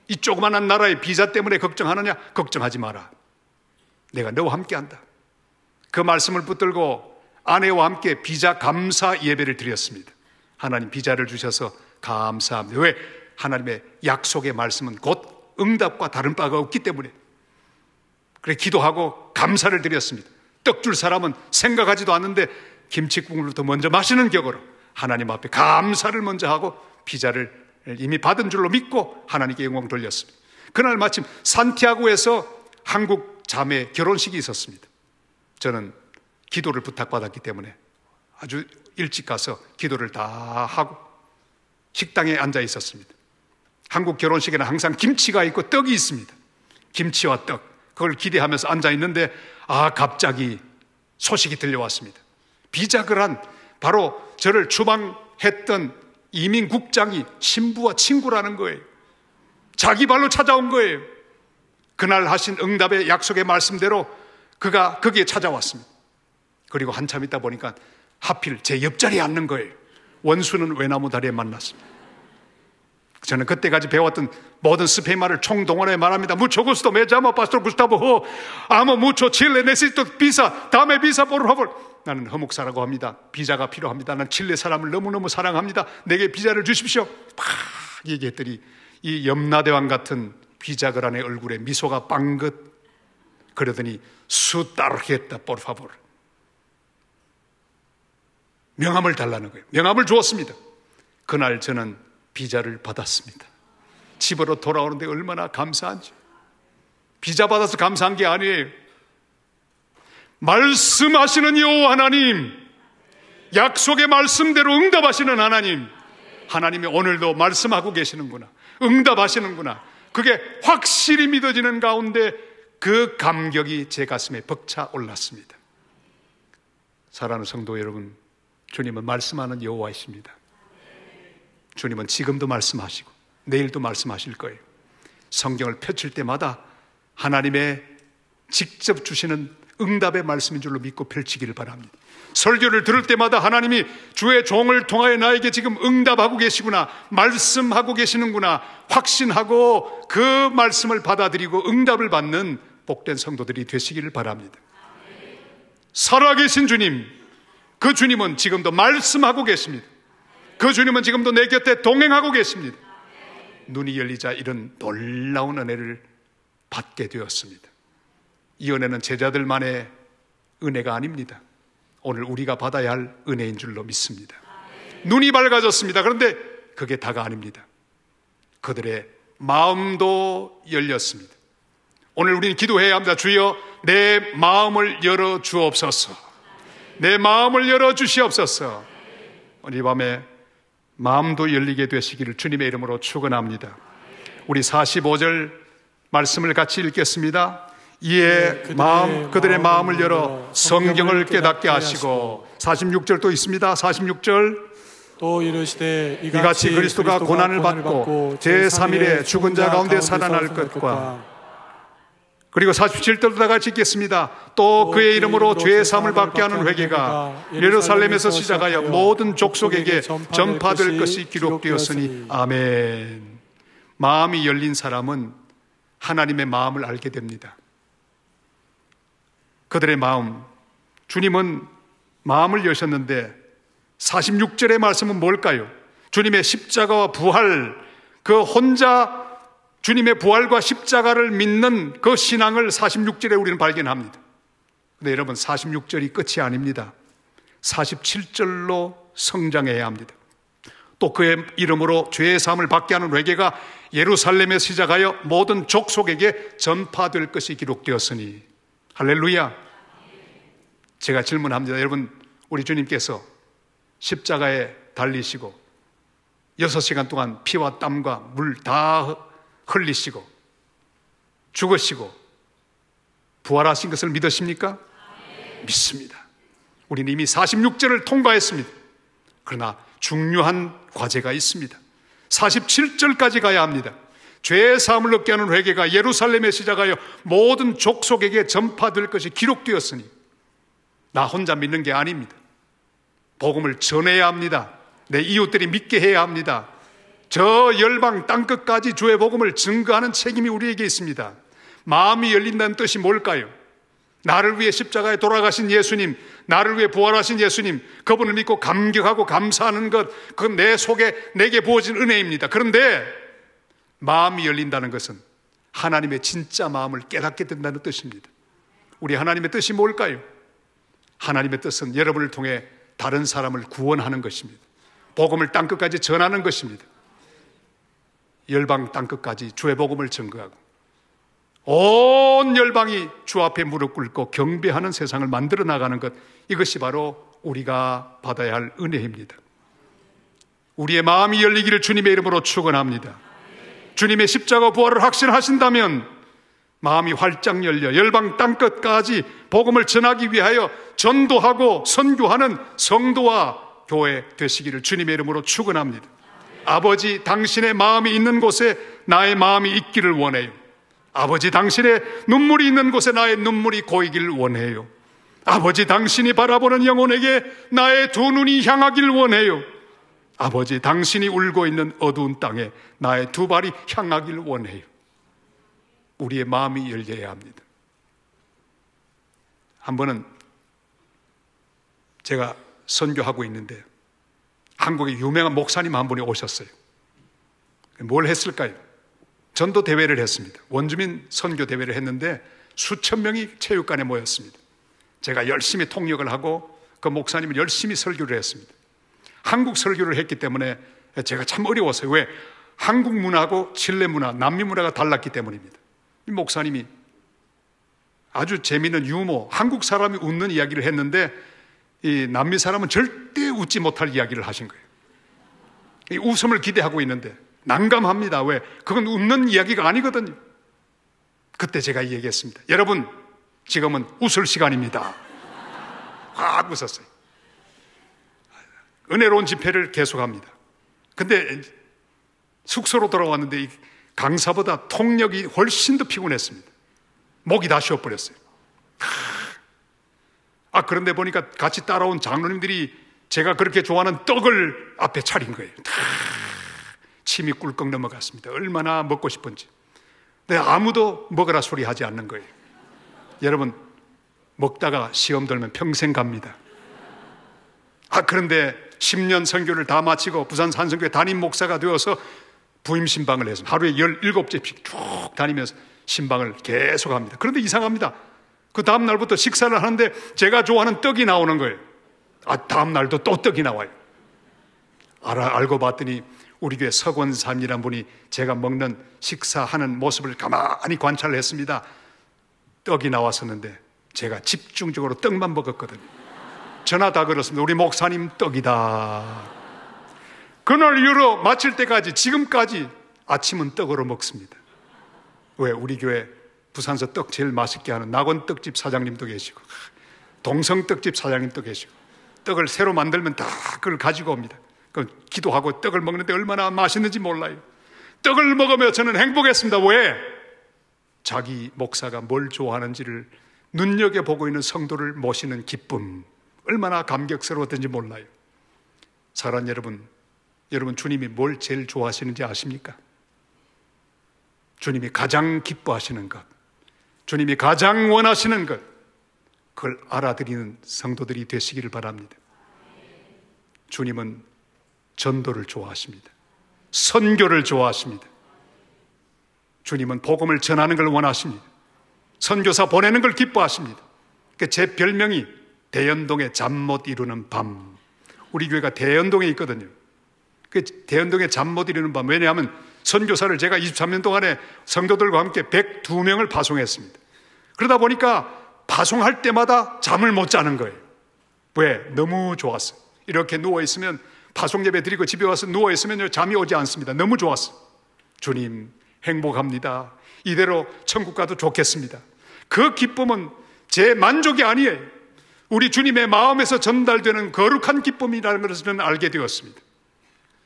A: 이 조그만한 나라의 비자 때문에 걱정하느냐? 걱정하지 마라. 내가 너와 함께 한다. 그 말씀을 붙들고 아내와 함께 비자 감사 예배를 드렸습니다. 하나님 비자를 주셔서 감사합니다. 왜? 하나님의 약속의 말씀은 곧 응답과 다른 바가 없기 때문에 그래 기도하고 감사를 드렸습니다. 떡 줄 사람은 생각하지도 않는데 김치국물부터 먼저 마시는 격으로 하나님 앞에 감사를 먼저 하고 피자를 이미 받은 줄로 믿고 하나님께 영광 돌렸습니다. 그날 마침 산티아고에서 한국 자매 결혼식이 있었습니다. 저는 기도를 부탁받았기 때문에 아주 일찍 가서 기도를 다 하고 식당에 앉아 있었습니다. 한국 결혼식에는 항상 김치가 있고 떡이 있습니다. 김치와 떡. 그걸 기대하면서 앉아 있는데 아 갑자기 소식이 들려왔습니다. 비자그란 바로 저를 추방했던 이민국장이 신부와 친구라는 거예요. 자기 발로 찾아온 거예요. 그날 하신 응답의 약속의 말씀대로 그가 거기에 찾아왔습니다. 그리고 한참 있다 보니까 하필 제 옆자리에 앉는 거예요. 원수는 외나무 다리에 만났습니다. 저는 그때까지 배웠던 모든 스페인 말을 총동원해 말합니다. 무초 구스도 메자마 파스토 구스타보 호 아모 무초 칠레 네시토 비사 다음에 비사 보르 허블 나는 허목사라고 합니다. 비자가 필요합니다. 나는 칠레 사람을 너무너무 사랑합니다. 내게 비자를 주십시오. 막 얘기했더니 이 염라대왕 같은 비자그란의 얼굴에 미소가 빵긋 그러더니 수 따르겠다 보르파볼 명함을 달라는 거예요. 명함을 주었습니다. 그날 저는 비자를 받았습니다. 집으로 돌아오는데 얼마나 감사한지. 비자 받아서 감사한 게 아니에요. 말씀하시는 여호 하나님, 약속의 말씀대로 응답하시는 하나님, 하나님이 오늘도 말씀하고 계시는구나, 응답하시는구나. 그게 확실히 믿어지는 가운데 그 감격이 제 가슴에 벅차 올랐습니다. 사랑하는 성도 여러분, 주님은 말씀하는 여호와이십니다. 주님은 지금도 말씀하시고 내일도 말씀하실 거예요. 성경을 펼칠 때마다 하나님의 직접 주시는 응답의 말씀인 줄로 믿고 펼치기를 바랍니다. 설교를 들을 때마다 하나님이 주의 종을 통하여 나에게 지금 응답하고 계시구나, 말씀하고 계시는구나, 확신하고 그 말씀을 받아들이고 응답을 받는 복된 성도들이 되시기를 바랍니다. 살아계신 주님, 그 주님은 지금도 말씀하고 계십니다. 그 주님은 지금도 내 곁에 동행하고 계십니다. 눈이 열리자 이런 놀라운 은혜를 받게 되었습니다. 이 은혜는 제자들만의 은혜가 아닙니다. 오늘 우리가 받아야 할 은혜인 줄로 믿습니다. 눈이 밝아졌습니다. 그런데 그게 다가 아닙니다. 그들의 마음도 열렸습니다. 오늘 우리는 기도해야 합니다. 주여, 내 마음을 열어 주옵소서. 내 마음을 열어 주시옵소서. 오늘 밤에 마음도 열리게 되시기를 주님의 이름으로 축원합니다. 우리 45절 말씀을 같이 읽겠습니다. 이에 네, 그들의 마음 그들의 마음을 열어 성경을 깨닫게 하시고 46절 또 있습니다. 46절 또 이르시되 이같이, 이같이 그리스도가, 그리스 고난을 받고 제3일에 죽은 자 가운데 살아날 것과 그리고 47절도 다 같이 읽겠습니다. 또 그의 이름으로 죄의 사을 받게 하는 회개가 예루살렘에서 시작하여 모든 족속에게 전파될 것이 기록되었으니 아멘. 마음이 열린 사람은 하나님의 마음을 알게 됩니다. 그들의 마음 주님은 마음을 여셨는데 46절의 말씀은 뭘까요? 주님의 십자가와 부활 그 혼자 주님의 부활과 십자가를 믿는 그 신앙을 46절에 우리는 발견합니다. 근데 여러분 46절이 끝이 아닙니다. 47절로 성장해야 합니다. 또 그의 이름으로 죄의 삶을 받게 하는 회개가 예루살렘에 시작하여 모든 족속에게 전파될 것이 기록되었으니 할렐루야. 제가 질문합니다. 여러분 우리 주님께서 십자가에 달리시고 6시간 동안 피와 땀과 물다 흘리시고 죽으시고 부활하신 것을 믿으십니까? 믿습니다. 우리는 이미 46절을 통과했습니다. 그러나 중요한 과제가 있습니다. 47절까지 가야 합니다. 죄의 사함을 얻게 하는 회개가 예루살렘에 시작하여 모든 족속에게 전파될 것이 기록되었으니 나 혼자 믿는 게 아닙니다. 복음을 전해야 합니다. 내 이웃들이 믿게 해야 합니다. 저 열방 땅끝까지 주의 복음을 증거하는 책임이 우리에게 있습니다. 마음이 열린다는 뜻이 뭘까요? 나를 위해 십자가에 돌아가신 예수님, 나를 위해 부활하신 예수님, 그분을 믿고 감격하고 감사하는 것, 그건 내 속에, 내게 부어진 은혜입니다. 그런데 마음이 열린다는 것은 하나님의 진짜 마음을 깨닫게 된다는 뜻입니다. 우리 하나님의 뜻이 뭘까요? 하나님의 뜻은 여러분을 통해 다른 사람을 구원하는 것입니다. 복음을 땅끝까지 전하는 것입니다. 열방 땅끝까지 주의 복음을 증거하고 온 열방이 주 앞에 무릎 꿇고 경배하는 세상을 만들어 나가는 것 이것이 바로 우리가 받아야 할 은혜입니다. 우리의 마음이 열리기를 주님의 이름으로 축원합니다. 주님의 십자가 부활을 확신하신다면 마음이 활짝 열려 열방 땅 끝까지 복음을 전하기 위하여 전도하고 선교하는 성도와 교회 되시기를 주님의 이름으로 축원합니다. 아버지 당신의 마음이 있는 곳에 나의 마음이 있기를 원해요. 아버지 당신의 눈물이 있는 곳에 나의 눈물이 고이길 원해요. 아버지 당신이 바라보는 영혼에게 나의 두 눈이 향하길 원해요. 아버지 당신이 울고 있는 어두운 땅에 나의 두 발이 향하길 원해요. 우리의 마음이 열려야 합니다. 한 번은 제가 선교하고 있는데 요 한국의 유명한 목사님 한 분이 오셨어요. 뭘 했을까요? 전도 대회를 했습니다. 원주민 선교 대회를 했는데 수천 명이 체육관에 모였습니다. 제가 열심히 통역을 하고 그 목사님은 열심히 설교를 했습니다. 한국 설교를 했기 때문에 제가 참 어려웠어요. 왜? 한국 문화하고 칠레 문화, 남미 문화가 달랐기 때문입니다. 목사님이 아주 재미있는 유머, 한국 사람이 웃는 이야기를 했는데 이 남미 사람은 절대 웃지 못할 이야기를 하신 거예요. 이 웃음을 기대하고 있는데 난감합니다. 왜? 그건 웃는 이야기가 아니거든요. 그때 제가 얘기했습니다. 여러분, 지금은 웃을 시간입니다. 확 웃었어요. 은혜로운 집회를 계속합니다. 근데 숙소로 돌아왔는데 이 강사보다 통력이 훨씬 더 피곤했습니다. 목이 다 쉬어버렸어요. 아, 그런데 보니까 같이 따라온 장로님들이 제가 그렇게 좋아하는 떡을 앞에 차린 거예요. 다 침이 꿀꺽 넘어갔습니다. 얼마나 먹고 싶은지. 근데 아무도 먹으라 소리하지 않는 거예요. 여러분, 먹다가 시험 들면 평생 갑니다. 아, 그런데 10년 선교를 다 마치고 부산 산성교회 담임 목사가 되어서 부임 신방을 했습니다. 하루에 1 7제씩쭉 다니면서 신방을 계속 합니다. 그런데 이상합니다. 그 다음날부터 식사를 하는데 제가 좋아하는 떡이 나오는 거예요. 아, 다음날도 또 떡이 나와요. 알아, 알고 봤더니 우리 교회 서권삼이란 분이 제가 먹는 식사하는 모습을 가만히 관찰을 했습니다. 떡이 나왔었는데 제가 집중적으로 떡만 먹었거든요. 전화 다 걸었습니다. 우리 목사님 떡이다. 그날 이후로 마칠 때까지 지금까지 아침은 떡으로 먹습니다. 왜? 우리 교회 부산서 떡 제일 맛있게 하는 낙원 떡집 사장님도 계시고 동성 떡집 사장님도 계시고 떡을 새로 만들면 다 그걸 가지고 옵니다. 그럼 기도하고 떡을 먹는데 얼마나 맛있는지 몰라요. 떡을 먹으며 저는 행복했습니다. 왜? 자기 목사가 뭘 좋아하는지를 눈여겨보고 있는 성도를 모시는 기쁨. 얼마나 감격스러웠던지 몰라요. 사랑 여러분, 여러분 주님이 뭘 제일 좋아하시는지 아십니까? 주님이 가장 기뻐하시는 것. 주님이 가장 원하시는 것, 그걸 알아들이는 성도들이 되시기를 바랍니다. 주님은 전도를 좋아하십니다. 선교를 좋아하십니다. 주님은 복음을 전하는 걸 원하십니다. 선교사 보내는 걸 기뻐하십니다. 그러니까 제 별명이 대연동의 잠 못 이루는 밤. 우리 교회가 대연동에 있거든요. 그 대연동의 잠 못 이루는 밤. 왜냐하면 선교사를 제가 23년 동안에 성도들과 함께 102명을 파송했습니다. 그러다 보니까 파송할 때마다 잠을 못 자는 거예요. 왜? 너무 좋았어요. 이렇게 누워있으면 파송 예배 드리고 집에 와서 누워있으면 잠이 오지 않습니다. 너무 좋았어요. 주님, 행복합니다. 이대로 천국 가도 좋겠습니다. 그 기쁨은 제 만족이 아니에요. 우리 주님의 마음에서 전달되는 거룩한 기쁨이라는 것을 저는 알게 되었습니다.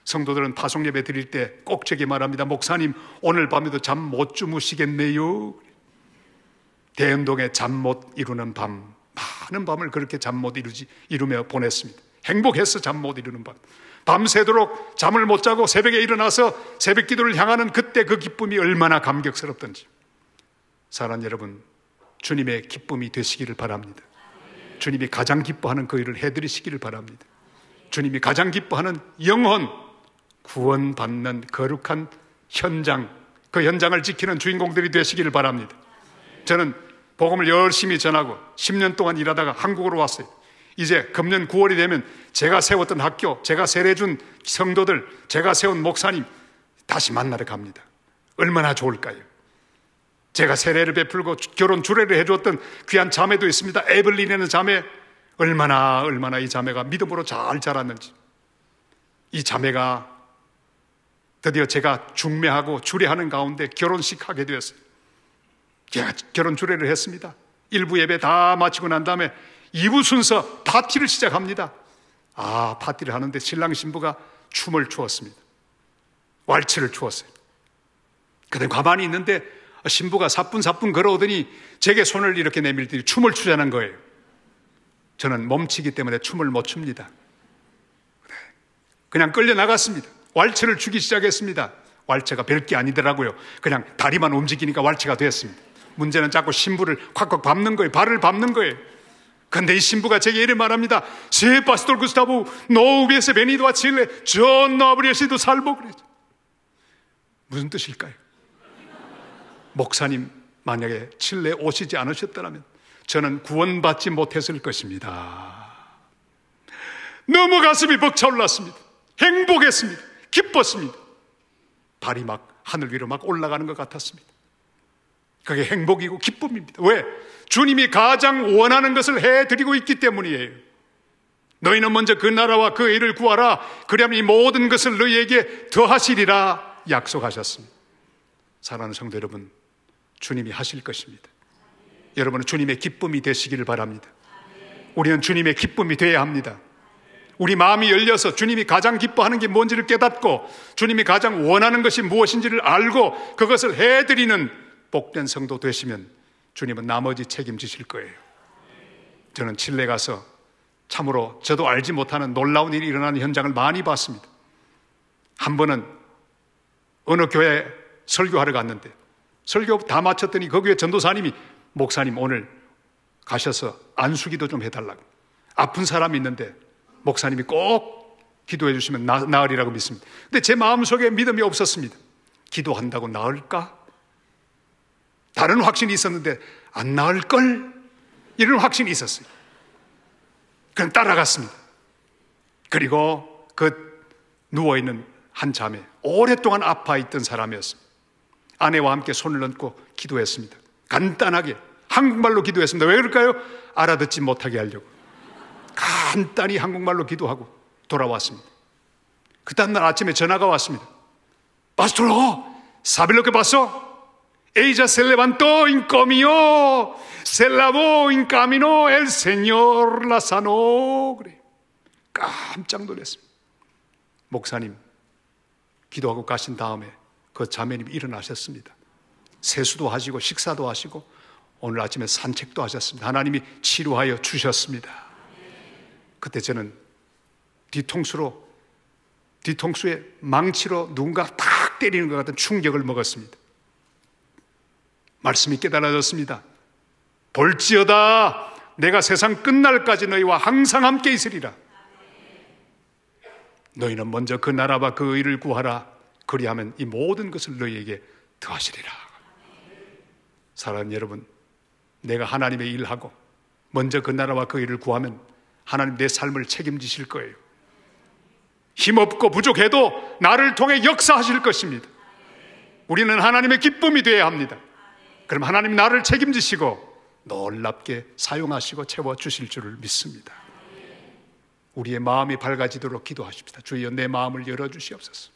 A: 성도들은 파송 예배 드릴 때꼭 제게 말합니다. 목사님, 오늘 밤에도 잠 못 주무시겠네요. 대연동의 잠 못 이루는 밤, 많은 밤을 그렇게 잠 못 이루지, 이루며 보냈습니다. 행복해서잠 못 이루는 밤. 밤새도록 잠을 못 자고 새벽에 일어나서 새벽 기도를 향하는 그때 그 기쁨이 얼마나 감격스럽던지. 사랑 여러분, 주님의 기쁨이 되시기를 바랍니다. 주님이 가장 기뻐하는 그 일을 해드리시기를 바랍니다. 주님이 가장 기뻐하는 영혼, 구원받는 거룩한 현장, 그 현장을 지키는 주인공들이 되시기를 바랍니다. 저는 복음을 열심히 전하고 10년 동안 일하다가 한국으로 왔어요. 이제 금년 9월이 되면 제가 세웠던 학교, 제가 세례준 성도들, 제가 세운 목사님 다시 만나러 갑니다. 얼마나 좋을까요? 제가 세례를 베풀고 결혼 주례를 해줬던 귀한 자매도 있습니다. 에블린이라는 자매. 얼마나, 얼마나 이 자매가 믿음으로 잘 자랐는지. 이 자매가 드디어 제가 중매하고 주례하는 가운데 결혼식 하게 되었어요. 제가 결혼 주례를 했습니다. 일부 예배 다 마치고 난 다음에 2부 순서 파티를 시작합니다. 아, 파티를 하는데 신랑 신부가 춤을 추었습니다. 왈츠를 추었어요. 그때 가만히 있는데 신부가 사뿐사뿐 걸어오더니 제게 손을 이렇게 내밀더니 춤을 추자는 거예요. 저는 몸치기 때문에 춤을 못 춥니다. 네, 그냥 끌려 나갔습니다. 왈츠를 주기 시작했습니다. 왈츠가 별게 아니더라고요. 그냥 다리만 움직이니까 왈츠가 되었습니다. 문제는 자꾸 신부를 콱콱 밟는 거예요. 발을 밟는 거예요. 근데 이 신부가 제게 이래 말합니다. 세바스돌 구스타보 노우비에서 베니도와 칠레 전 나브리에시도 살보 그랬죠. 무슨 뜻일까요? 목사님 만약에 칠레 오시지 않으셨다면 저는 구원받지 못했을 것입니다. 너무 가슴이 벅차올랐습니다. 행복했습니다. 기뻤습니다. 발이 막 하늘 위로 막 올라가는 것 같았습니다. 그게 행복이고 기쁨입니다. 왜? 주님이 가장 원하는 것을 해드리고 있기 때문이에요. 너희는 먼저 그 나라와 그 일을 구하라. 그리하면 이 모든 것을 너희에게 더하시리라 약속하셨습니다. 사랑하는 성도 여러분, 주님이 하실 것입니다. 여러분은 주님의 기쁨이 되시기를 바랍니다. 우리는 주님의 기쁨이 되어야 합니다. 우리 마음이 열려서 주님이 가장 기뻐하는 게 뭔지를 깨닫고 주님이 가장 원하는 것이 무엇인지를 알고 그것을 해드리는 복된 성도 되시면 주님은 나머지 책임지실 거예요. 저는 칠레 가서 참으로 저도 알지 못하는 놀라운 일이 일어나는 현장을 많이 봤습니다. 한 번은 어느 교회 설교하러 갔는데 설교 다 마쳤더니 거기에 그 전도사님이 목사님 오늘 가셔서 안수기도 좀 해달라고 아픈 사람이 있는데 목사님이 꼭 기도해 주시면 나, 나으리라고 믿습니다. 근데 제 마음속에 믿음이 없었습니다. 기도한다고 나을까? 다른 확신이 있었는데 안 나을걸? 이런 확신이 있었어요. 그냥 따라갔습니다. 그리고 그 누워있는 한 자매, 오랫동안 아파있던 사람이었습니다. 아내와 함께 손을 얹고 기도했습니다. 간단하게 한국말로 기도했습니다. 왜 그럴까요? 알아듣지 못하게 하려고. 간단히 한국말로 기도하고 돌아왔습니다. 그 다음날 아침에 전화가 왔습니다. 마스터로 사빌로 게 봤어? 에이자 셀레반 l e v a n 셀라보 n c 미노엘세뇨 e l a v 그래. 깜짝 놀랐습니다. 목사님, 기도하고 가신 다음에 그 자매님이 일어나셨습니다. 세수도 하시고 식사도 하시고 오늘 아침에 산책도 하셨습니다. 하나님이 치료하여 주셨습니다. 그때 저는 뒤통수로, 뒤통수에 망치로 누군가 탁 때리는 것 같은 충격을 먹었습니다. 말씀이 깨달아졌습니다. 볼지어다! 내가 세상 끝날까지 너희와 항상 함께 있으리라. 너희는 먼저 그 나라와 그 의를 구하라. 그리하면 이 모든 것을 너희에게 더하시리라. 사랑하는 여러분, 내가 하나님의 일하고 먼저 그 나라와 그 일을 구하면 하나님 내 삶을 책임지실 거예요. 힘없고 부족해도 나를 통해 역사하실 것입니다. 우리는 하나님의 기쁨이 되어야 합니다. 그럼 하나님 나를 책임지시고 놀랍게 사용하시고 채워주실 줄을 믿습니다. 우리의 마음이 밝아지도록 기도하십시다. 주여 내 마음을 열어주시옵소서.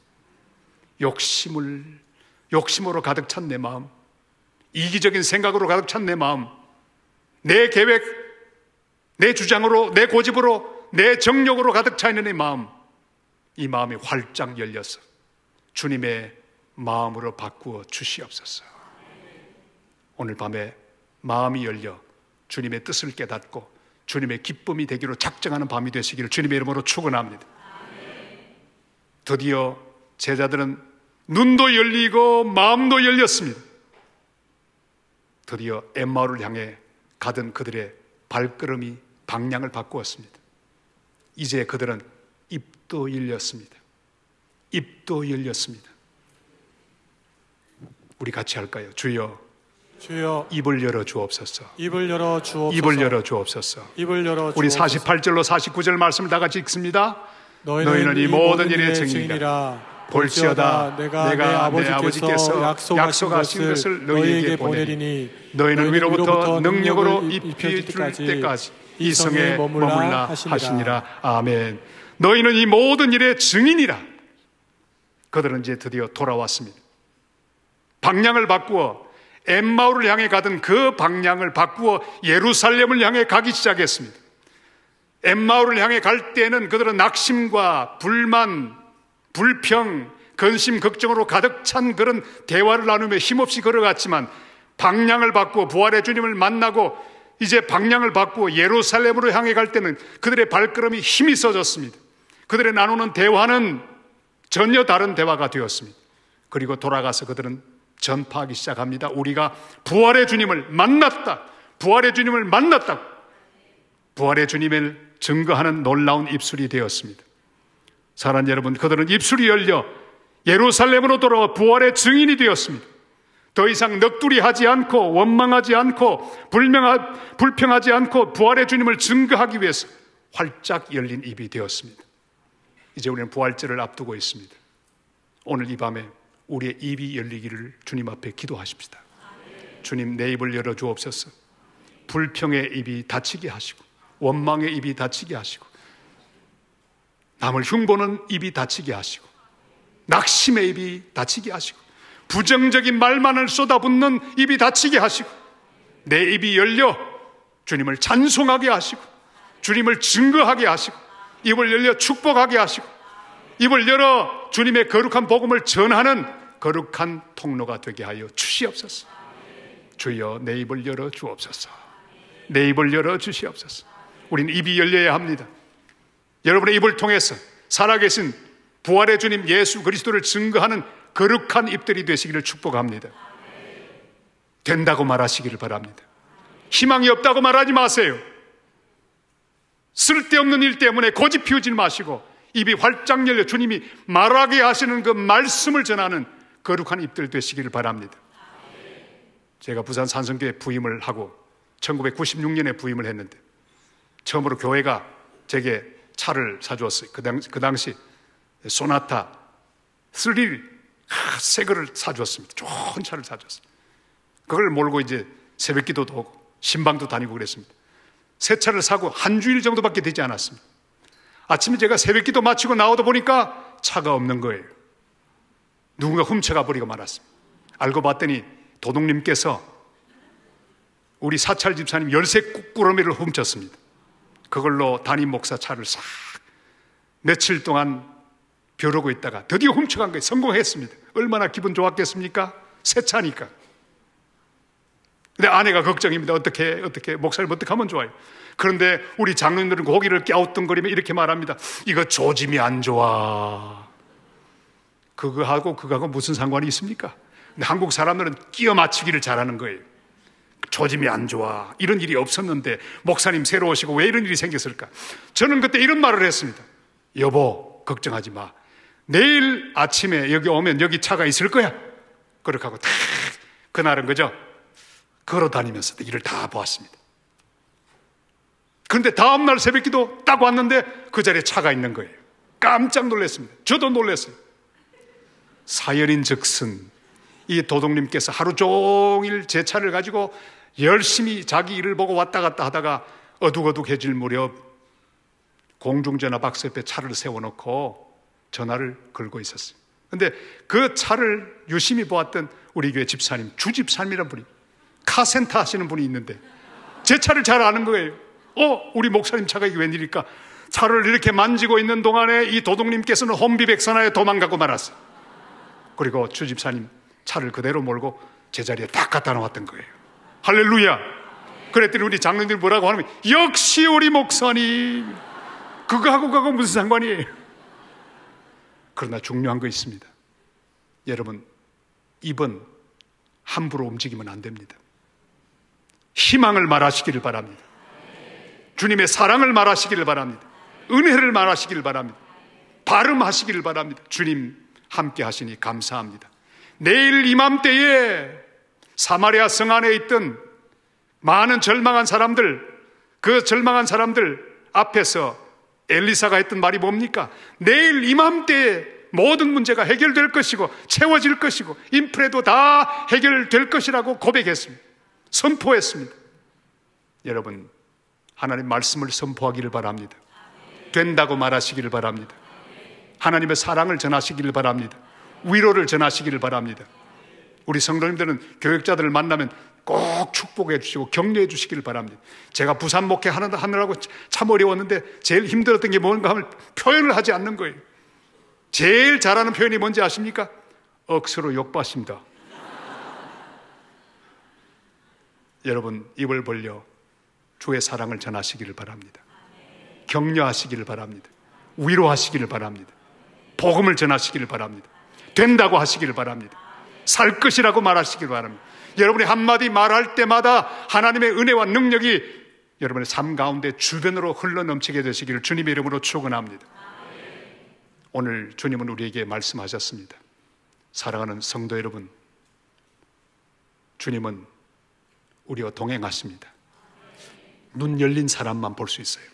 A: 욕심을, 욕심으로 가득 찬 내 마음, 이기적인 생각으로 가득 찬 내 마음, 내 계획, 내 주장으로, 내 고집으로, 내 정력으로 가득 차 있는 이 마음, 이 마음이 활짝 열려서 주님의 마음으로 바꾸어 주시옵소서. 오늘 밤에 마음이 열려 주님의 뜻을 깨닫고 주님의 기쁨이 되기로 작정하는 밤이 되시기를 주님의 이름으로 축원합니다. 드디어 제자들은 눈도 열리고 마음도 열렸습니다. 드디어 엠마오를 향해 가던 그들의 발걸음이 방향을 바꾸었습니다. 이제 그들은 입도 열렸습니다. 입도 열렸습니다. 우리 같이 할까요? 주여. 주여 입을 열어 주옵소서. 입을 열어 주옵소서. 입을 열어 주옵소서. 입을 열어 주옵소서. 우리 48절로 49절 말씀 을다 같이 읽습니다. 너희는, 너희는 이 모든 일의 증인이라. 볼지어다 내가, 내가 내 아버지께서 약속하신, 약속하신 것을 너희에게 보내리니 너희는 위로부터 능력으로 입힐 혀 때까지 이 성에 머물라 하시니라 아멘 너희는 이 모든 일의 증인이라 그들은 이제 드디어 돌아왔습니다 방향을 바꾸어 엠마오를 향해 가던 그 방향을 바꾸어 예루살렘을 향해 가기 시작했습니다 엠마오를 향해 갈 때는 그들은 낙심과 불만 불평, 근심, 걱정으로 가득 찬 그런 대화를 나누며 힘없이 걸어갔지만 방향을 바꾸어 부활의 주님을 만나고 이제 방향을 바꾸어 예루살렘으로 향해 갈 때는 그들의 발걸음이 힘이 써졌습니다. 그들의 나누는 대화는 전혀 다른 대화가 되었습니다. 그리고 돌아가서 그들은 전파하기 시작합니다. 우리가 부활의 주님을 만났다. 부활의 주님을 만났다. 부활의 주님을 증거하는 놀라운 입술이 되었습니다. 사랑 여러분, 그들은 입술이 열려 예루살렘으로 돌아와 부활의 증인이 되었습니다. 더 이상 넋두리 하지 않고 원망하지 않고 불명하, 불평하지 않고 부활의 주님을 증거하기 위해서 활짝 열린 입이 되었습니다. 이제 우리는 부활절을 앞두고 있습니다. 오늘 이 밤에 우리의 입이 열리기를 주님 앞에 기도하십시다. 주님 내 입을 열어 주옵소서. 불평의 입이 다치게 하시고 원망의 입이 다치게 하시고 남을 흉보는 입이 다치게 하시고 낙심의 입이 다치게 하시고 부정적인 말만을 쏟아붓는 입이 다치게 하시고 내 입이 열려 주님을 찬송하게 하시고 주님을 증거하게 하시고 입을 열려 축복하게 하시고 입을 열어 주님의 거룩한 복음을 전하는 거룩한 통로가 되게 하여 주시옵소서. 주여 내 입을 열어 주옵소서. 내 입을 열어 주시옵소서. 우린 입이 열려야 합니다. 여러분의 입을 통해서 살아계신 부활의 주님 예수 그리스도를 증거하는 거룩한 입들이 되시기를 축복합니다. 된다고 말하시기를 바랍니다. 희망이 없다고 말하지 마세요. 쓸데없는 일 때문에 고집 피우지 마시고 입이 활짝 열려 주님이 말하게 하시는 그 말씀을 전하는 거룩한 입들 되시기를 바랍니다. 제가 부산 산성교회 부임을 하고 1996년에 부임을 했는데 처음으로 교회가 제게 차를 사주었어요. 그, 당, 그 당시 소나타 스릴 새 거를 사주었습니다. 좋은 차를 사주었습니다. 그걸 몰고 이제 새벽기도도 하고 신방도 다니고 그랬습니다. 새 차를 사고 한 주일 정도밖에 되지 않았습니다. 아침에 제가 새벽기도 마치고 나오다 보니까 차가 없는 거예요. 누군가 훔쳐가 버리고 말았습니다. 알고 봤더니 도둑님께서 우리 사찰 집사님 열쇠 꾸러미를 훔쳤습니다. 그걸로 담임 목사 차를 싹 며칠 동안 벼르고 있다가 드디어 훔쳐간 거예요. 성공했습니다. 얼마나 기분 좋았겠습니까? 새 차니까. 근데 아내가 걱정입니다. 어떻게, 어떻게, 목사님 어떻게 하면 좋아요? 그런데 우리 장로님들은 고기를 깨우뚱거리며 이렇게 말합니다. 이거 조짐이 안 좋아. 그거하고 그거하고 무슨 상관이 있습니까? 근데 한국 사람들은 끼어 맞추기를 잘하는 거예요. 조짐이 안 좋아. 이런 일이 없었는데 목사님 새로 오시고 왜 이런 일이 생겼을까? 저는 그때 이런 말을 했습니다. 여보, 걱정하지 마. 내일 아침에 여기 오면 여기 차가 있을 거야. 그렇게 하고 다 그날은 그죠? 걸어 다니면서 일을 다 보았습니다. 그런데 다음날 새벽 기도 딱 왔는데 그 자리에 차가 있는 거예요. 깜짝 놀랐습니다. 저도 놀랐어요. 사연인 즉슨 이 도둑님께서 하루 종일 제 차를 가지고 열심히 자기 일을 보고 왔다 갔다 하다가 어둑어둑해질 무렵 공중전화 박스 옆에 차를 세워놓고 전화를 걸고 있었어요. 근데 그 차를 유심히 보았던 우리 교회 집사님, 주집사님이란 분이 카센터 하시는 분이 있는데 제 차를 잘 아는 거예요. 어, 우리 목사님 차가 이게 웬일일까? 차를 이렇게 만지고 있는 동안에 이 도둑님께서는 혼비백산하에 도망가고 말았어요. 그리고 주집사님, 차를 그대로 몰고 제자리에 딱 갖다 놓았던 거예요. 할렐루야! 그랬더니 우리 장로님들 뭐라고 하면 냐 역시 우리 목사님! 그거하고 가고 무슨 상관이에요? 그러나 중요한 거 있습니다. 여러분, 입은 함부로 움직이면 안 됩니다. 희망을 말하시기를 바랍니다. 주님의 사랑을 말하시기를 바랍니다. 은혜를 말하시기를 바랍니다. 발음하시기를 바랍니다. 주님 함께 하시니 감사합니다. 내일 이맘때에 사마리아 성 안에 있던 많은 절망한 사람들, 그 절망한 사람들 앞에서 엘리사가 했던 말이 뭡니까? 내일 이맘때에 모든 문제가 해결될 것이고 채워질 것이고 인프레도 다 해결될 것이라고 고백했습니다. 선포했습니다. 여러분, 하나님 말씀을 선포하기를 바랍니다. 된다고 말하시기를 바랍니다. 하나님의 사랑을 전하시기를 바랍니다. 위로를 전하시기를 바랍니다. 우리 성도님들은 교역자들을 만나면 꼭 축복해 주시고 격려해 주시기를 바랍니다. 제가 부산 목회 하느라고 참 어려웠는데 제일 힘들었던 게 뭔가 하면 표현을 하지 않는 거예요. 제일 잘하는 표현이 뭔지 아십니까? 억수로 욕받습니다. 여러분 입을 벌려 주의 사랑을 전하시기를 바랍니다. 격려하시기를 바랍니다. 위로하시기를 바랍니다. 복음을 전하시기를 바랍니다. 된다고 하시기를 바랍니다. 살 것이라고 말하시기를 바랍니다. 여러분이 한마디 말할 때마다 하나님의 은혜와 능력이 여러분의 삶 가운데 주변으로 흘러 넘치게 되시기를 주님의 이름으로 축원합니다. 오늘 주님은 우리에게 말씀하셨습니다. 사랑하는 성도 여러분, 주님은 우리와 동행하십니다. 눈 열린 사람만 볼 수 있어요.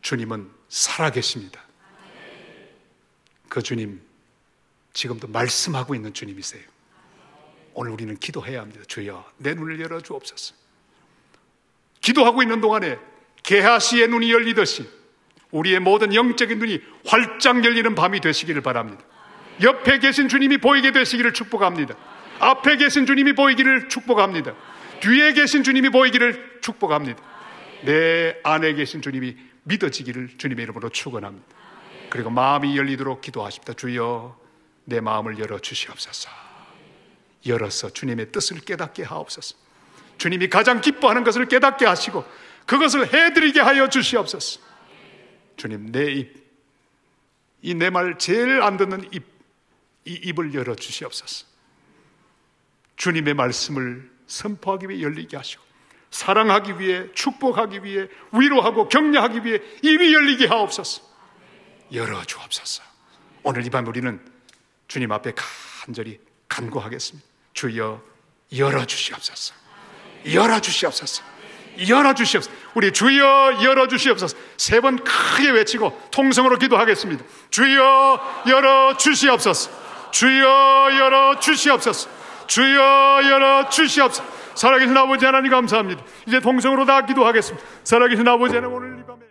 A: 주님은 살아계십니다. 그 주님, 지금도 말씀하고 있는 주님이세요. 오늘 우리는 기도해야 합니다. 주여, 내 눈을 열어 주옵소서. 기도하고 있는 동안에 개하시의 눈이 열리듯이 우리의 모든 영적인 눈이 활짝 열리는 밤이 되시기를 바랍니다. 옆에 계신 주님이 보이게 되시기를 축복합니다. 앞에 계신 주님이 보이기를 축복합니다. 뒤에 계신 주님이 보이기를 축복합니다. 내 안에 계신 주님이 믿어지기를 주님의 이름으로 축원합니다. 그리고 마음이 열리도록 기도하십니다. 주여 내 마음을 열어 주시옵소서. 열어서 주님의 뜻을 깨닫게 하옵소서. 주님이 가장 기뻐하는 것을 깨닫게 하시고 그것을 해드리게 하여 주시옵소서. 주님, 내 입, 이 내 말 제일 안 듣는 입, 이 입을 열어 주시옵소서. 주님의 말씀을 선포하기 위해 열리게 하시고 사랑하기 위해 축복하기 위해 위로하고 격려하기 위해 입이 열리게 하옵소서. 열어 주옵소서. 오늘 이 밤 우리는 주님 앞에 간절히 간구하겠습니다. 주여 열어 주시옵소서. 열어 주시옵소서. 열어 주시옵소서. 우리 주여 열어 주시옵소서. 세 번 크게 외치고 통성으로 기도하겠습니다. 주여 열어 주시옵소서. 주여 열어 주시옵소서. 주여 열어 주시옵소서. 살아계신 아버지 하나님 감사합니다. 이제 통성으로 다 기도하겠습니다. 살아계신 아버지 하나님 오늘 이 밤에